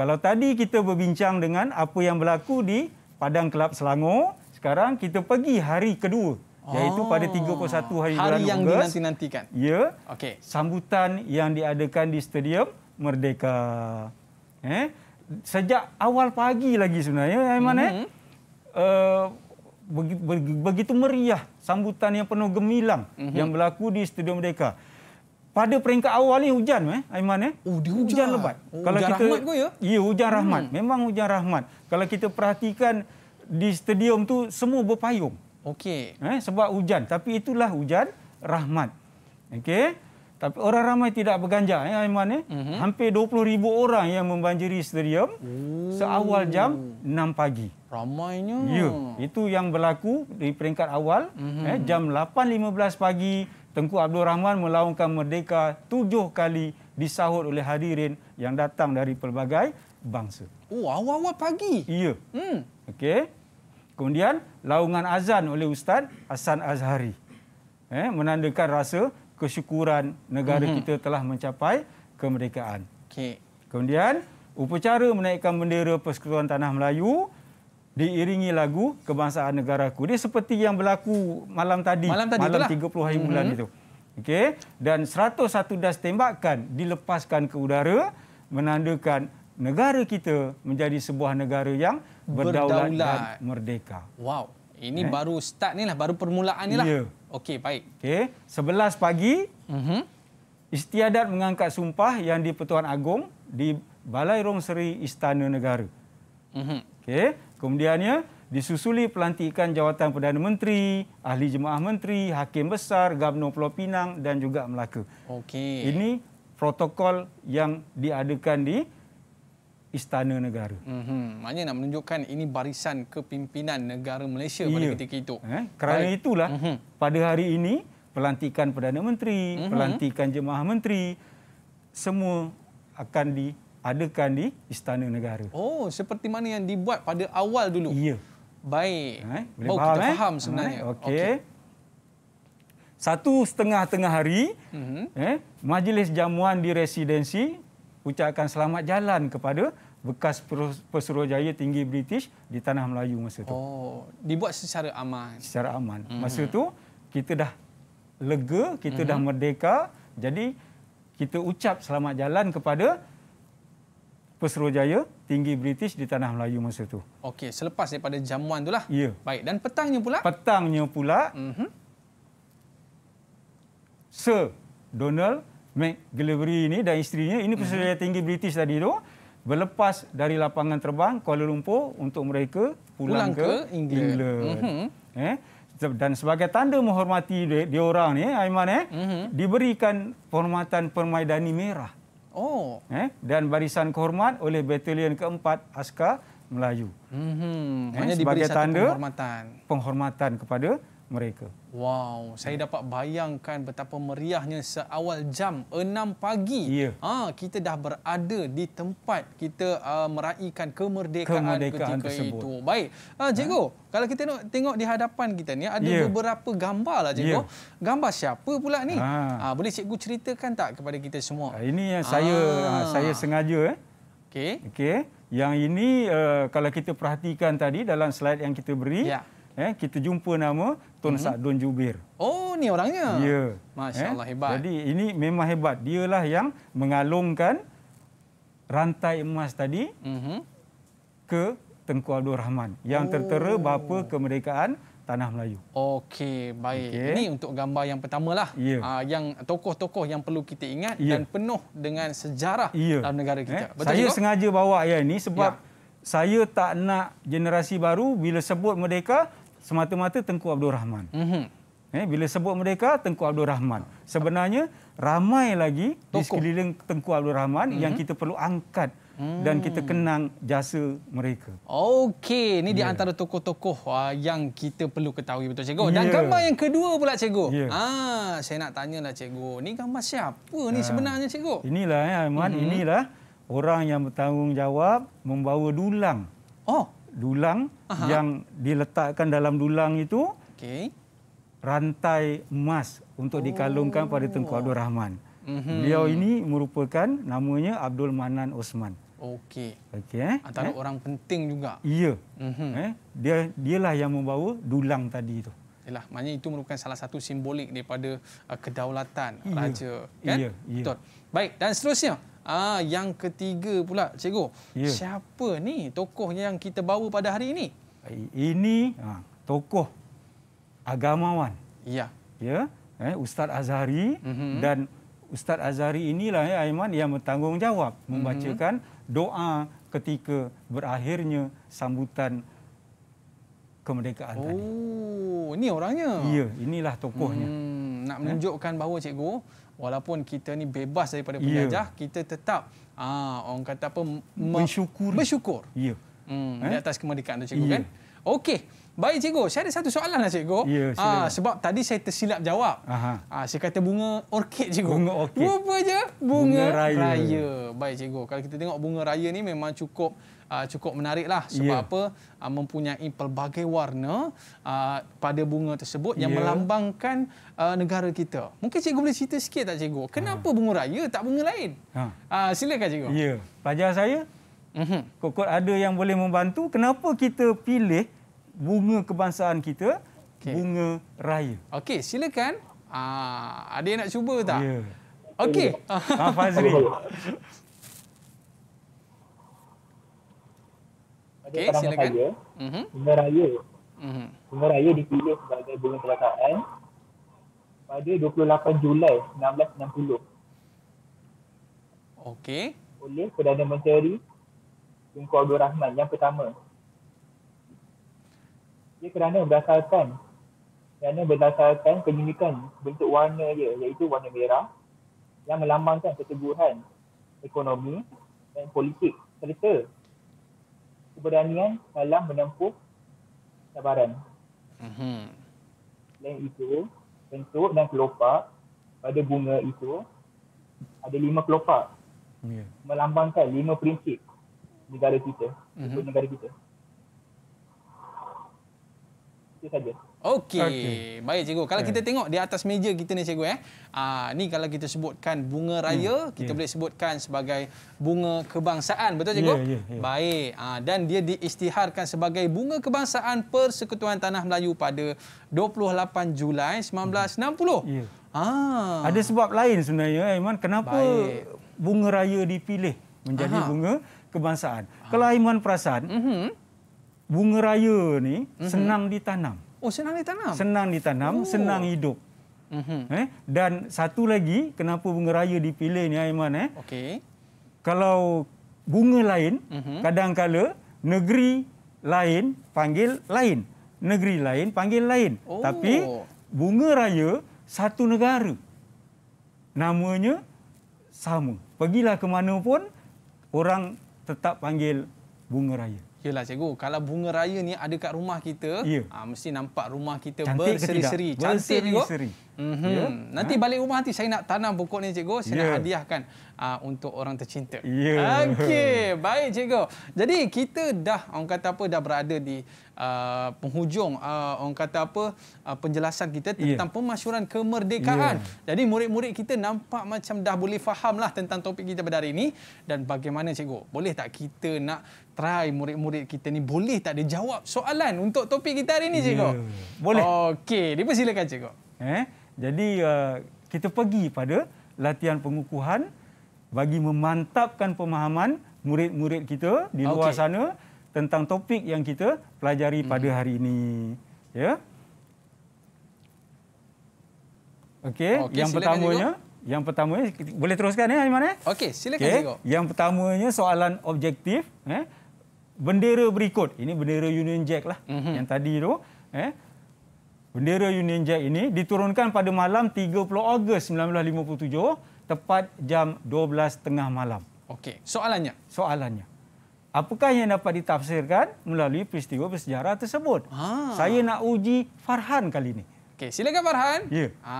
Kalau tadi kita berbincang dengan apa yang berlaku di Padang Kelab Selangor, sekarang kita pergi hari kedua iaitu pada 31 hari bulan Hari yang Ugas. dinanti Ya. Okey. Sambutan yang diadakan di Stadium Merdeka. Eh, sejak awal pagi lagi sebenarnya Aiman mm-hmm. eh. Uh, mhm. eh, Begitu, begitu meriah sambutan yang penuh gemilang mm-hmm. yang berlaku di Stadium Merdeka pada peringkat awal ni hujan eh Aiman eh. Oh dia hujan, hujan lebat. Oh, kalau hujan kita rahmat ke ya? Ya hujan rahmat. Hmm. Memang hujan rahmat. Kalau kita perhatikan di stadium tu semua berpayung. Okey. Eh sebab hujan tapi itulah hujan rahmat. Okey. Tapi orang ramai tidak berganjak eh Aiman eh. Hmm. Hampir 20000 orang yang membanjiri stadium oh. seawal jam 6 pagi. Ramainya. Ya, itu yang berlaku di peringkat awal hmm. eh jam 8.15 pagi Tengku Abdul Rahman melaungkan merdeka tujuh kali disahut oleh hadirin yang datang dari pelbagai bangsa. Oh, awal-awal pagi? Ya. Hmm. Okey. Kemudian, laungan azan oleh Ustaz Hassan Azhari. Eh, menandakan rasa kesyukuran negara hmm. kita telah mencapai kemerdekaan. Okey. Kemudian, upacara menaikkan bendera Persekutuan Tanah Melayu diiringi lagu kebangsaan negaraku. Dia seperti yang berlaku malam tadi. Malam tadi malam 30 hari mhm. bulan mm-hmm. itu. Okey. Dan 101 das tembakan dilepaskan ke udara menandakan negara kita menjadi sebuah negara yang berdaulat, berdaulat. dan merdeka. Wow. Ini eh? baru start ni lah, baru permulaan ni lah. Yeah. Okey, baik. Okey. 11 pagi, mm-hmm. istiadat mengangkat sumpah yang di Pertuan Agong di Balai Rong Seri Istana Negara. Mm-hmm. Okey. Kemudiannya disusuli pelantikan jawatan Perdana Menteri, Ahli Jemaah Menteri, Hakim Besar, Gabenor Pulau Pinang dan juga Melaka. Okey. Ini protokol yang diadakan di Istana Negara. Mm-hmm. Maknanya nak menunjukkan ini barisan kepimpinan negara Malaysia pada ketika itu. Eh, kerana Baik. itulah mm-hmm. pada hari ini pelantikan Perdana Menteri, mm-hmm. pelantikan Jemaah Menteri semua akan di diadakan di istana negara. Oh, seperti mana yang dibuat pada awal dulu. Ya. Baik. Eh, boleh Baru oh, faham, kita eh? faham eh? Okey. Okay. Satu setengah tengah hari, uh-huh. eh, majlis jamuan di residensi ucapkan selamat jalan kepada bekas Pesuruhjaya Tinggi British di tanah Melayu masa itu. Oh, dibuat secara aman. Secara aman. Uh-huh. Masa itu kita dah lega, kita uh-huh. dah merdeka, jadi kita ucap selamat jalan kepada Pesrojaya tinggi British di tanah Melayu masa tu. Okey, selepas daripada jamuan itulah. Ya. Baik, dan petangnya pula? Petangnya pula. Mhm. Sir Donald McGillivray ini dan isterinya ini peserojaya mm-hmm. tinggi British tadi itu, berlepas dari lapangan terbang Kuala Lumpur untuk mereka pulang, pulang ke, ke England. England. Mhm. Eh dan sebagai tanda menghormati dia, orang ni Aiman eh mm-hmm. diberikan penghormatan permaidani merah Oh. Eh? Dan barisan kehormat oleh batalion keempat askar Melayu. Mm -hmm. eh? Sebagai tanda penghormatan. penghormatan kepada mereka. Wow, saya ya. dapat bayangkan betapa meriahnya seawal jam 6 pagi. Ya. Ha, kita dah berada di tempat kita uh, meraihkan kemerdekaan, kemerdekaan ketika tersebut. itu. Baik. Ah, uh, ya. cikgu, ha? kalau kita tengok, tengok di hadapan kita ni ada ya. beberapa gambarlah cikgu. Ya. Gambar siapa pula ni? Ha. Ha, boleh cikgu ceritakan tak kepada kita semua? Ha, ini yang ha. saya ah. saya sengaja eh. Okey. Okey. Yang ini uh, kalau kita perhatikan tadi dalam slide yang kita beri, ya. eh, kita jumpa nama Tun hmm. Sa'dun Jubir. Oh, ni orangnya. Ya. Masya-Allah eh? hebat. Jadi ini memang hebat. Dialah yang mengalungkan rantai emas tadi hmm. ke Tengku Abdul Rahman yang oh. tertera bapa kemerdekaan tanah Melayu. Okey, baik. Okay. Ini untuk gambar yang pertamalah. Ya. Aa, ah, yang tokoh-tokoh yang perlu kita ingat ya. dan penuh dengan sejarah ya. dalam negara kita. Eh? Betul Saya juga? sengaja bawa yang ini sebab ya. Saya tak nak generasi baru bila sebut merdeka semata-mata Tengku Abdul Rahman. Mm-hmm. Eh, bila sebut merdeka, Tengku Abdul Rahman. Sebenarnya ramai lagi Tokoh. di sekeliling Tengku Abdul Rahman mm-hmm. yang mhm. kita perlu angkat dan hmm. kita kenang jasa mereka. Okey, ini yeah. di ya. antara tokoh-tokoh ah, yang kita perlu ketahui betul cikgu. Dan yeah. gambar yang kedua pula cikgu. Yeah. Ah, saya nak tanyalah cikgu. Ni gambar siapa ni ah. sebenarnya cikgu? Inilah ya, Aiman, mm-hmm. inilah orang yang bertanggungjawab membawa dulang. Oh, dulang Aha. yang diletakkan dalam dulang itu okay. rantai emas untuk oh. dikalungkan pada Tengku Abdul Rahman. Mm-hmm. Beliau ini merupakan namanya Abdul Manan Osman. Okey. Okey. Eh? Antara eh? orang penting juga. Iya. Mm-hmm. Eh? Dia dialah yang membawa dulang tadi itu. Yalah, maknanya itu merupakan salah satu simbolik daripada uh, kedaulatan iya. raja, kan? Iya, iya. Betul. Baik, dan seterusnya Ah yang ketiga pula cikgu. Ya. Siapa ni tokoh yang kita bawa pada hari ini? Eh, ini ha, tokoh agamawan. Ya. Ya. Eh Ustaz Azhari mm -hmm. dan Ustaz Azhari inilah ya Aiman yang bertanggungjawab mm -hmm. membacakan doa ketika berakhirnya sambutan kemerdekaan oh, tadi. Oh, ini orangnya. Ya, inilah tokohnya. Hmm, nak eh? menunjukkan eh? bahawa cikgu walaupun kita ni bebas daripada ya. penjajah yeah. kita tetap ah orang kata apa bersyukur bersyukur ya yeah. hmm, eh? di atas kemerdekaan tu cikgu yeah. kan okey baik cikgu saya ada satu soalan lah cikgu yeah, ya, aa, sebab tadi saya tersilap jawab Aha. Aa, ah, saya kata bunga orkid cikgu bunga orkid rupa je bunga, bunga raya. raya baik cikgu kalau kita tengok bunga raya ni memang cukup uh, cukup menariklah sebab yeah. apa uh, mempunyai pelbagai warna uh, pada bunga tersebut yang yeah. melambangkan uh, negara kita. Mungkin cikgu boleh cerita sikit tak cikgu? Kenapa ha. bunga raya tak bunga lain? Ha. Uh, silakan cikgu. Ya, yeah. pelajar saya. Mm-hmm. Kokot ada yang boleh membantu kenapa kita pilih bunga kebangsaan kita okay. bunga raya. Okey, silakan. Uh, ada yang nak cuba tak? Ya. Yeah. Okey. Ah, Fazri. okay, pada silakan. saya, uh-huh. Bunga Raya. Uh-huh. Mhm. Bunga mhm. Raya dipilih sebagai bunga perasaan pada 28 Julai 1960. Okey. Oleh Perdana Menteri Tunku Abdul Rahman yang pertama. Ia kerana berdasarkan kerana berdasarkan penyelidikan bentuk warna dia iaitu warna merah yang melambangkan keteguhan ekonomi dan politik serta keberanian dalam menempuh cabaran. Selain mm itu, bentuk dan kelopak pada bunga itu ada lima kelopak. Yeah. Melambangkan lima prinsip negara kita, mm-hmm. negara kita saja. Okey. Okay. Baik cikgu. Kalau okay. kita tengok di atas meja kita ni cikgu eh. Ah uh, ni kalau kita sebutkan bunga hmm, raya, hmm. kita yeah. boleh sebutkan sebagai bunga kebangsaan, betul cikgu? Yeah, yeah, yeah. Baik. Uh, dan dia diisytiharkan sebagai bunga kebangsaan Persekutuan Tanah Melayu pada 28 Julai 1960. Ya. Yeah. Ah. Ada sebab lain sebenarnya eh, Aiman kenapa Baik. bunga raya dipilih menjadi Aha. bunga kebangsaan. Aha. Kalau Aiman perasan, mm -hmm bunga raya ni mm-hmm. senang ditanam. Oh senang ditanam. Senang ditanam, oh. senang hidup. Mm-hmm. Eh? Dan satu lagi kenapa bunga raya dipilih ni Aiman eh? Okey. Kalau bunga lain mm-hmm. kadangkala negeri lain panggil lain, negeri lain panggil lain. Oh. Tapi bunga raya satu negara. Namanya sama. Pergilah ke mana pun orang tetap panggil bunga raya. Yalah cikgu, kalau bunga raya ni ada kat rumah kita, yeah. Ya. ha, mesti nampak rumah kita berseri-seri. Cantik berseri-seri. Cantik, berseri-seri. Cantik, Mm -hmm. yeah. Nanti ha? balik rumah nanti saya nak tanam pokok ni cikgu. Saya yeah. nak ya. hadiahkan uh, untuk orang tercinta. Yeah. Okey, baik cikgu. Jadi kita dah orang kata apa dah berada di uh, penghujung uh, orang kata apa uh, penjelasan kita ya. tentang yeah. pemasyuran kemerdekaan. Yeah. Jadi murid-murid kita nampak macam dah boleh faham lah tentang topik kita pada hari ini dan bagaimana cikgu? Boleh tak kita nak try murid-murid kita ni boleh tak dia jawab soalan untuk topik kita hari ini cikgu? Yeah. Boleh. Okey, dipersilakan cikgu. Eh? Jadi uh, kita pergi pada latihan pengukuhan bagi memantapkan pemahaman murid-murid kita di luar okay. sana tentang topik yang kita pelajari mm-hmm. pada hari ini. Ya. Yeah? Okey, okay, yang pertamanya, yang pertamanya boleh teruskan ya eh, Aiman eh? Okey, silakan okay. tengok. Yang pertamanya soalan objektif eh bendera berikut. Ini bendera Union Jack lah mm-hmm. yang tadi tu eh bendera Union Jack ini diturunkan pada malam 30 Ogos 1957 tepat jam 12.30 malam. Okey, soalannya. Soalannya. Apakah yang dapat ditafsirkan melalui peristiwa bersejarah tersebut? Ha. Saya nak uji Farhan kali ini. Okey, silakan Farhan. Ya. Yeah. Ha.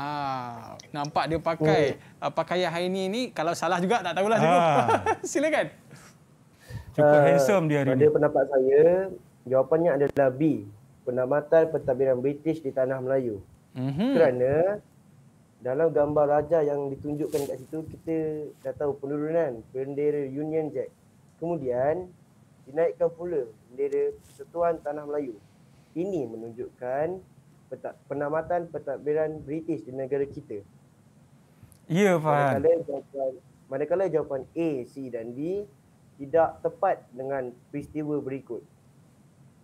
Nampak dia pakai oh. Uh, pakaian hari ini ni kalau salah juga tak tahulah ha. silakan. Cukup uh, handsome dia hari ini. Pada pendapat saya, jawapannya adalah B penamatan pentadbiran British di tanah Melayu. Mm-hmm. Kerana dalam gambar raja yang ditunjukkan kat situ kita dah tahu penurunan bendera Union Jack. Kemudian dinaikkan pula bendera Persatuan Tanah Melayu. Ini menunjukkan penamatan pentadbiran British di negara kita. Ya, Fahad. Manakala jawapan, manakala jawapan A, C dan D tidak tepat dengan peristiwa berikut.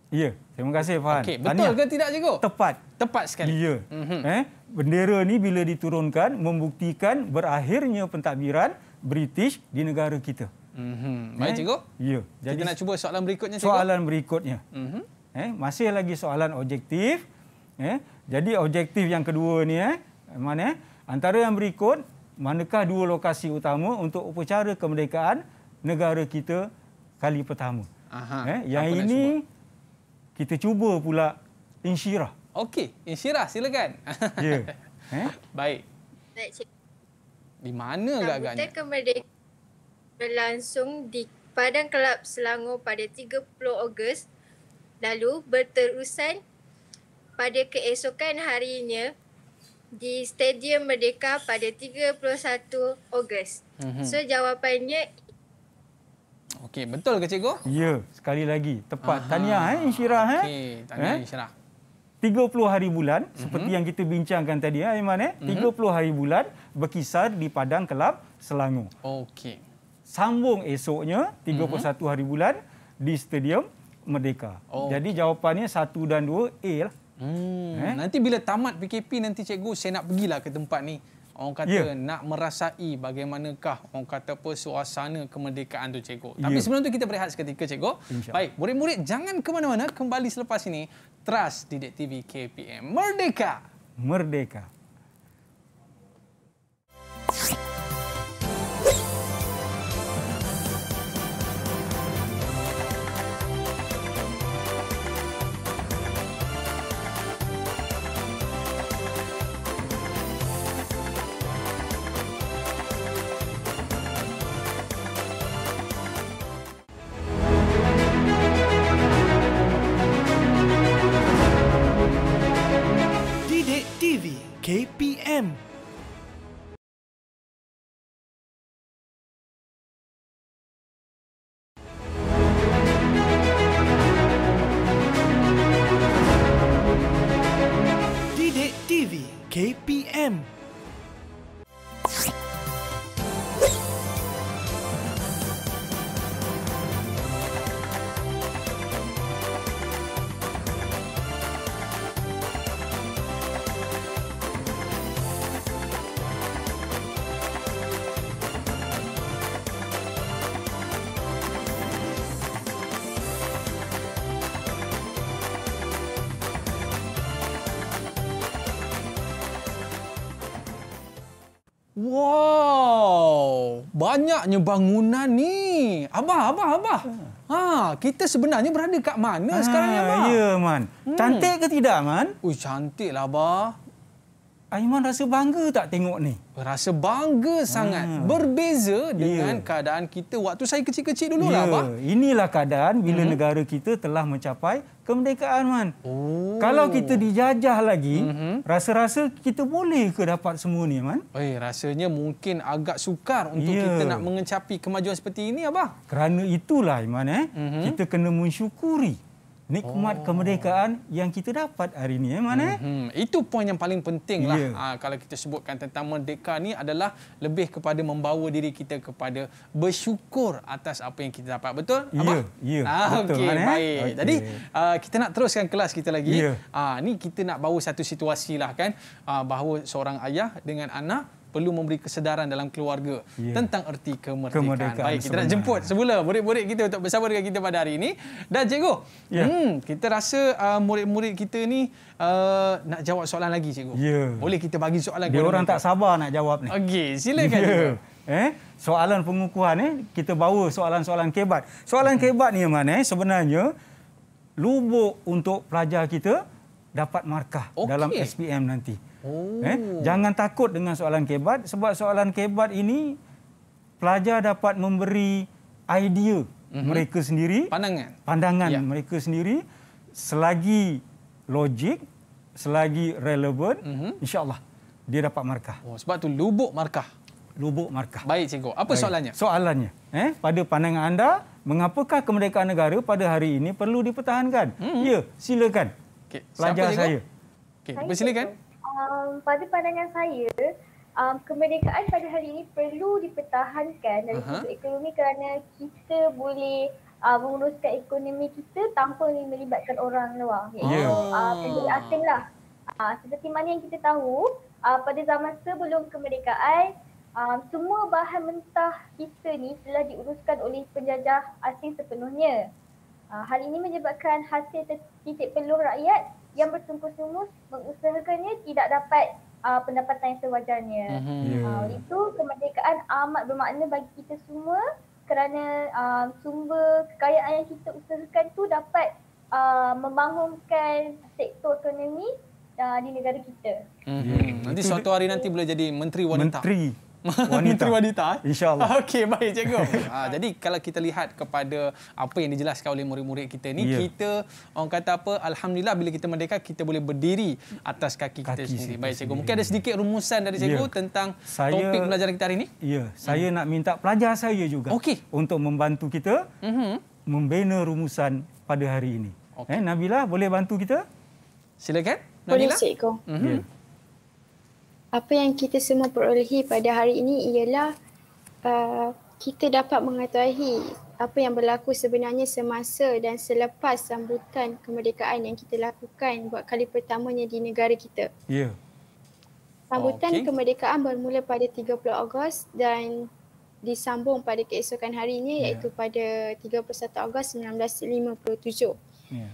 Ya, terima kasih Fahan. Okay, betul Tanya. ke tidak cikgu? Tepat. Tepat sekali. Ya. Mm -hmm. eh, bendera ni bila diturunkan membuktikan berakhirnya pentadbiran British di negara kita. Mm -hmm. Baik cikgu. Ya. Jadi, kita nak cuba soalan berikutnya cikgu. Soalan berikutnya. Mm -hmm. eh, masih lagi soalan objektif. Eh, jadi objektif yang kedua ni eh, mana eh, antara yang berikut manakah dua lokasi utama untuk upacara kemerdekaan negara kita kali pertama. Aha. Eh, yang ini kita cuba pula insyirah. Okey, insyirah silakan. Ya. Yeah. Eh? Baik. Baik, cik. Di mana agak-agaknya? Sambutan kemerdekaan berlangsung di Padang Kelab Selangor pada 30 Ogos lalu berterusan pada keesokan harinya di Stadium Merdeka pada 31 Ogos. Mm-hmm. So jawapannya Okey, betul ke cikgu? Ya, sekali lagi. Tepat. Aha. Tahniah, eh, Insyirah. Eh. tahniah, eh. Insyirah. 30 hari bulan uh mhm. -huh. seperti yang kita bincangkan tadi ya Aiman eh 30 mhm. hari bulan berkisar di Padang Kelab Selangor. Okey. Sambung esoknya 31 uh -huh. hari bulan di Stadium Merdeka. Okay. Oh. Jadi jawapannya 1 dan 2 A lah. Hmm. Eh? Nanti bila tamat PKP nanti cikgu saya nak pergilah ke tempat ni orang kata yeah. nak merasai bagaimanakah orang kata apa suasana kemerdekaan tu cikgu. Tapi yeah. sebelum tu kita berehat seketika cikgu. Insya. Baik, murid-murid jangan ke mana-mana kembali selepas ini Trust Didik TV KPM Merdeka. Merdeka. KPM banyaknya bangunan ni. Abah, abah, abah. Ha, kita sebenarnya berada kat mana ha, sekarang ni, abah? Ya, man. Hmm. Cantik ke tidak, man? Ui, cantiklah, abah. Aiman rasa bangga tak tengok ni? Rasa bangga sangat. Hmm. Berbeza ya. dengan yeah. keadaan kita waktu saya kecil-kecil dulu lah, yeah. Abang. Inilah keadaan bila hmm. negara kita telah mencapai kemerdekaan, Man. Oh. Kalau kita dijajah lagi, hmm. rasa-rasa kita boleh ke dapat semua ni, Man? Oi eh, rasanya mungkin agak sukar untuk yeah. kita nak mengecapi kemajuan seperti ini, Abang. Kerana itulah, Aiman. Eh. Hmm. Kita kena mensyukuri nikmat oh. kemerdekaan yang kita dapat hari ini. Eh, mana? Mm-hmm. Eh? Itu poin yang paling penting lah. Ha, kalau kita sebutkan tentang merdeka ni adalah lebih kepada membawa diri kita kepada bersyukur atas apa yang kita dapat. Betul? Ya. Yeah. Yeah. Ha, Okay. Baik. Okay. Jadi uh, kita nak teruskan kelas kita lagi. Yeah. Ya. Ha, ni kita nak bawa satu situasi lah kan. Uh, bahawa seorang ayah dengan anak perlu memberi kesedaran dalam keluarga yeah. tentang erti kemerdekaan. kemerdekaan Baik, sebenarnya. kita nak jemput semula murid-murid kita untuk bersama dengan kita pada hari ini. Dan cikgu, yeah. hmm, kita rasa uh, murid-murid kita ni uh, nak jawab soalan lagi cikgu. Yeah. Boleh kita bagi soalan kepada orang tak sabar nak jawab ni. Okey, silakan yeah. cikgu. Eh, soalan pengukuhan eh, kita bawa soalan-soalan kebat. Soalan hmm. kebat ni mana eh, sebenarnya lubuk untuk pelajar kita dapat markah okay. dalam SPM nanti. Oh. Eh? Jangan takut dengan soalan kebat sebab soalan kebat ini pelajar dapat memberi idea mm -hmm. mereka sendiri. Pandangan. Pandangan ya. mereka sendiri selagi logik, selagi relevan, mm -hmm. insyaAllah dia dapat markah. Oh, sebab tu lubuk markah. Lubuk markah. Baik cikgu, apa Baik. soalannya? Soalannya, eh, pada pandangan anda, mengapakah kemerdekaan negara pada hari ini perlu dipertahankan? Mm -hmm. Ya, silakan. Okay. Pelajar Siapa, saya. Okay. Saya, silakan. Cikgu um, pada pandangan saya, um, kemerdekaan pada hari ini perlu dipertahankan dari uh-huh. ekonomi kerana kita boleh uh, menguruskan ekonomi kita tanpa melibatkan orang luar. Iaitu ya. yeah. uh, asing lah. Uh, seperti mana yang kita tahu, uh, pada zaman sebelum kemerdekaan, Um, semua bahan mentah kita ni telah diuruskan oleh penjajah asing sepenuhnya. Uh, hal ini menyebabkan hasil titik peluh rakyat yang bersungguh-sungguh mengusahakannya tidak dapat uh, pendapatan yang sewajarnya. Mm-hmm. Uh, itu kemerdekaan amat bermakna bagi kita semua kerana uh, sumber kekayaan yang kita usahakan tu dapat uh, membangunkan sektor ekonomi uh, di negara kita. Mm-hmm. Nanti suatu hari nanti boleh jadi menteri wanita. Menteri wanita. menteri wanita. Eh? InsyaAllah. Okey, baik cikgu. ha, jadi kalau kita lihat kepada apa yang dijelaskan oleh murid-murid kita ni, yeah. kita orang kata apa, Alhamdulillah bila kita merdeka, kita boleh berdiri atas kaki, kaki kita sendiri. sendiri. Baik cikgu, mungkin ada sedikit rumusan dari cikgu yeah. tentang saya, topik pelajaran kita hari ini. Ya, yeah. saya hmm. nak minta pelajar saya juga okay. untuk membantu kita mm-hmm. membina rumusan pada hari ini. Okay. Eh, Nabila, boleh bantu kita? Silakan. Nabila. Boleh cikgu. Mm-hmm. Yeah apa yang kita semua perolehi pada hari ini ialah uh, kita dapat mengetahui apa yang berlaku sebenarnya semasa dan selepas sambutan kemerdekaan yang kita lakukan buat kali pertamanya di negara kita. Ya. Yeah. Sambutan okay. kemerdekaan bermula pada 30 Ogos dan disambung pada keesokan harinya ya. iaitu pada 31 Ogos 1957. Ya. Yeah.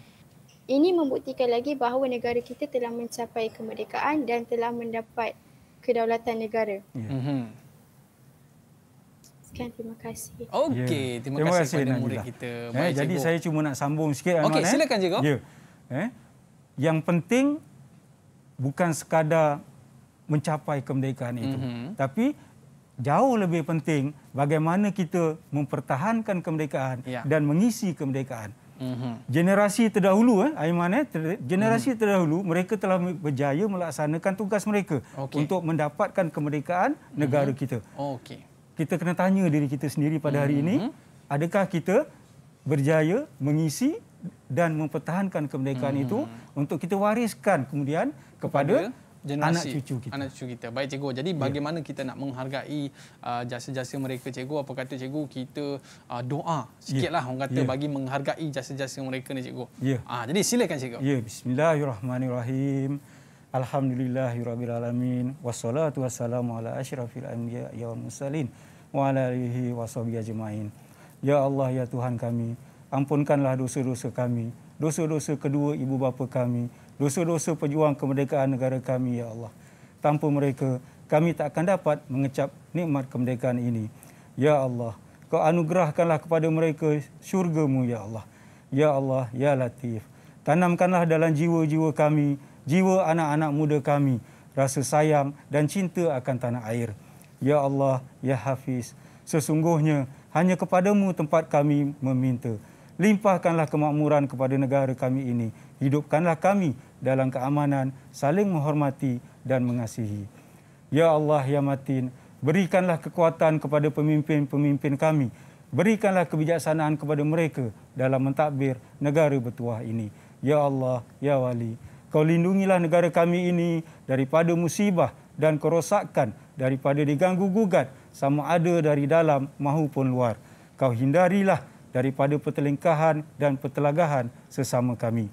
Ini membuktikan lagi bahawa negara kita telah mencapai kemerdekaan dan telah mendapat kedaulatan negara. Mm-hmm. Sekian terima kasih. Okey, yeah. terima, terima kasih kepada murid kita. Eh, Baik, jadi saya cuma nak sambung sikit. Okey, eh. silakan cikgu. Ya. Eh, yang penting bukan sekadar mencapai kemerdekaan itu. Mm-hmm. Tapi jauh lebih penting bagaimana kita mempertahankan kemerdekaan yeah. dan mengisi kemerdekaan generasi terdahulu eh Aiman eh generasi mm. terdahulu mereka telah berjaya melaksanakan tugas mereka okay. untuk mendapatkan kemerdekaan negara hmm kita. Oh, okay. Kita kena tanya diri kita sendiri pada hari ini mhm. adakah kita berjaya mengisi dan mempertahankan kemerdekaan hmm itu untuk kita wariskan kemudian kepada, kepada generasi anak cucu kita. Anak cucu kita. Baik cikgu. Jadi ya. bagaimana yeah. kita nak menghargai uh, jasa-jasa mereka cikgu? Apa kata cikgu kita uh, doa sikitlah yeah. orang kata yeah. bagi menghargai jasa-jasa mereka ni cikgu. Yeah. Ya. Uh, jadi silakan cikgu. Ya, yeah. bismillahirrahmanirrahim. Alhamdulillahirabbil alamin wassalatu wassalamu ala asyrafil anbiya ya wal mursalin wa ala alihi washabihi ajmain. Ya Allah ya Tuhan kami, ampunkanlah dosa-dosa kami, dosa-dosa kedua ibu bapa kami, dosa-dosa pejuang kemerdekaan negara kami, Ya Allah. Tanpa mereka, kami tak akan dapat mengecap nikmat kemerdekaan ini. Ya Allah, kau anugerahkanlah kepada mereka syurgamu, Ya Allah. Ya Allah, Ya Latif. Tanamkanlah dalam jiwa-jiwa kami, jiwa anak-anak muda kami, rasa sayang dan cinta akan tanah air. Ya Allah, Ya Hafiz. Sesungguhnya, hanya kepadamu tempat kami meminta limpahkanlah kemakmuran kepada negara kami ini. Hidupkanlah kami dalam keamanan, saling menghormati dan mengasihi. Ya Allah, Ya Matin, berikanlah kekuatan kepada pemimpin-pemimpin kami. Berikanlah kebijaksanaan kepada mereka dalam mentadbir negara bertuah ini. Ya Allah, Ya Wali, Kau lindungilah negara kami ini daripada musibah dan kerosakan daripada diganggu-gugat sama ada dari dalam mahupun luar. Kau hindarilah daripada pertelingkahan dan pertelagahan sesama kami.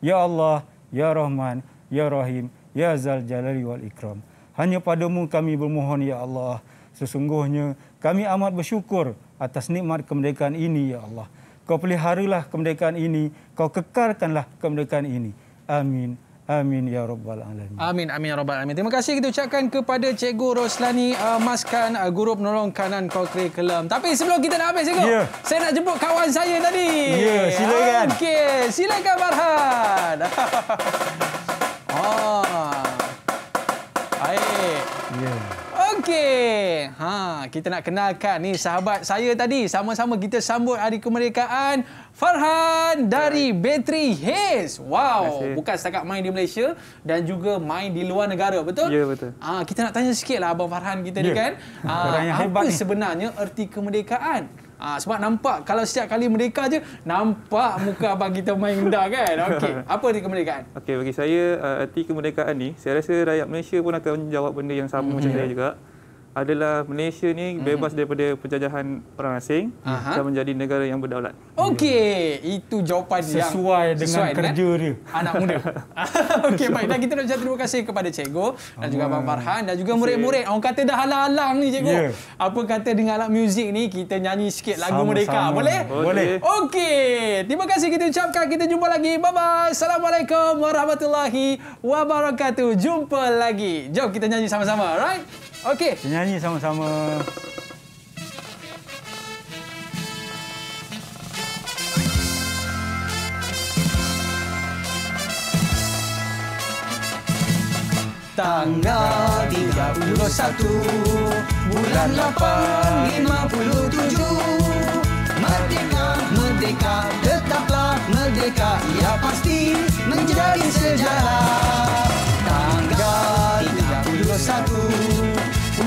Ya Allah, Ya Rahman, Ya Rahim, Ya Zal Jalali wal Ikram. Hanya padamu kami bermohon, Ya Allah. Sesungguhnya kami amat bersyukur atas nikmat kemerdekaan ini, Ya Allah. Kau peliharalah kemerdekaan ini. Kau kekalkanlah kemerdekaan ini. Amin. Amin ya rabbal alamin. Amin amin ya rabbal alamin. Terima kasih kita ucapkan kepada Cikgu Roslani uh, Maskan uh, guru penolong kanan Kokri Kelam. Tapi sebelum kita nak habis Cikgu, yeah. saya nak jemput kawan saya tadi. Ya, yeah, silakan. Okey, silakan Farhan. Okey. Ha, kita nak kenalkan ni sahabat saya tadi. Sama-sama kita sambut hari kemerdekaan Farhan dari Bateri Hayes. Wow, bukan setakat main di Malaysia dan juga main di luar negara, betul? Ya, betul. Ha, kita nak tanya sikitlah abang Farhan kita ya. ni kan. Ha, apa ni. sebenarnya erti kemerdekaan? Ha, sebab nampak kalau setiap kali merdeka je nampak muka abang kita main undang kan. Okey, apa ni kemerdekaan? Okey, bagi saya eh, erti kemerdekaan ni, saya rasa rakyat Malaysia pun akan jawab benda yang sama mm-hmm. macam saya juga adalah Malaysia ni mhm. bebas hmm. daripada penjajahan orang asing Aha. dan menjadi negara yang berdaulat. Okey, itu jawapan sesuai yang sesuai dengan kerja dia. Anak muda. Okey, baik. Dan kita nak ucap terima kasih kepada cikgu dan juga Abang Farhan dan juga murid-murid. Orang kata dah halang-halang ni cikgu. Yeah. Apa kata dengan alat muzik ni kita nyanyi sikit lagu mereka. sama Boleh? Boleh. Okey. Terima kasih kita ucapkan. Kita jumpa lagi. Bye-bye. Assalamualaikum warahmatullahi wabarakatuh. Jumpa lagi. Jom kita nyanyi sama-sama. Right? Okey. Kita nyanyi sama-sama. Tanggal 31 Bulan 8 57 Merdeka, merdeka Tetaplah merdeka Ia pasti menjadi sejarah Tanggal 31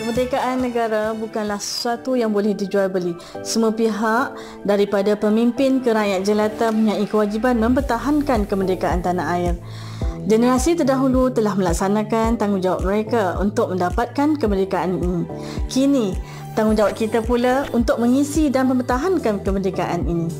Kemerdekaan negara bukanlah sesuatu yang boleh dijual beli. Semua pihak daripada pemimpin ke rakyat jelata mempunyai kewajiban mempertahankan kemerdekaan tanah air. Generasi terdahulu telah melaksanakan tanggungjawab mereka untuk mendapatkan kemerdekaan ini. Kini, tanggungjawab kita pula untuk mengisi dan mempertahankan kemerdekaan ini.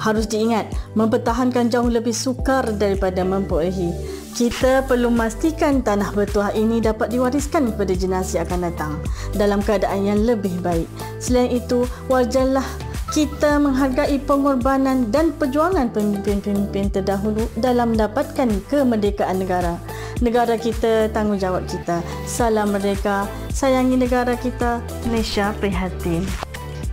Harus diingat, mempertahankan jauh lebih sukar daripada memperolehi. Kita perlu memastikan tanah bertuah ini dapat diwariskan kepada generasi akan datang dalam keadaan yang lebih baik. Selain itu, wajarlah kita menghargai pengorbanan dan perjuangan pemimpin-pemimpin terdahulu dalam mendapatkan kemerdekaan negara. Negara kita, tanggungjawab kita. Salam merdeka, sayangi negara kita, Malaysia prihatin.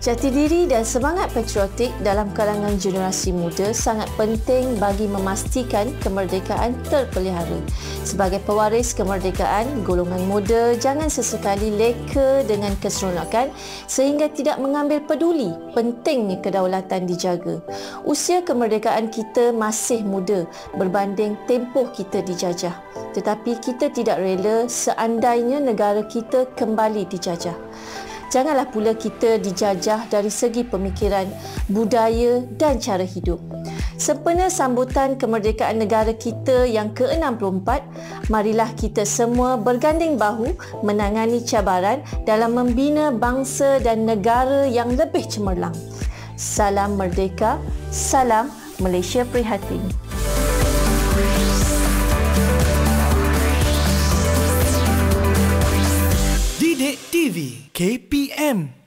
Jati diri dan semangat patriotik dalam kalangan generasi muda sangat penting bagi memastikan kemerdekaan terpelihara. Sebagai pewaris kemerdekaan, golongan muda jangan sesekali leka dengan keseronokan sehingga tidak mengambil peduli pentingnya kedaulatan dijaga. Usia kemerdekaan kita masih muda berbanding tempoh kita dijajah. Tetapi kita tidak rela seandainya negara kita kembali dijajah janganlah pula kita dijajah dari segi pemikiran, budaya dan cara hidup. Sempena sambutan kemerdekaan negara kita yang ke-64, marilah kita semua berganding bahu menangani cabaran dalam membina bangsa dan negara yang lebih cemerlang. Salam Merdeka, Salam Malaysia Prihatin. Update TV KPM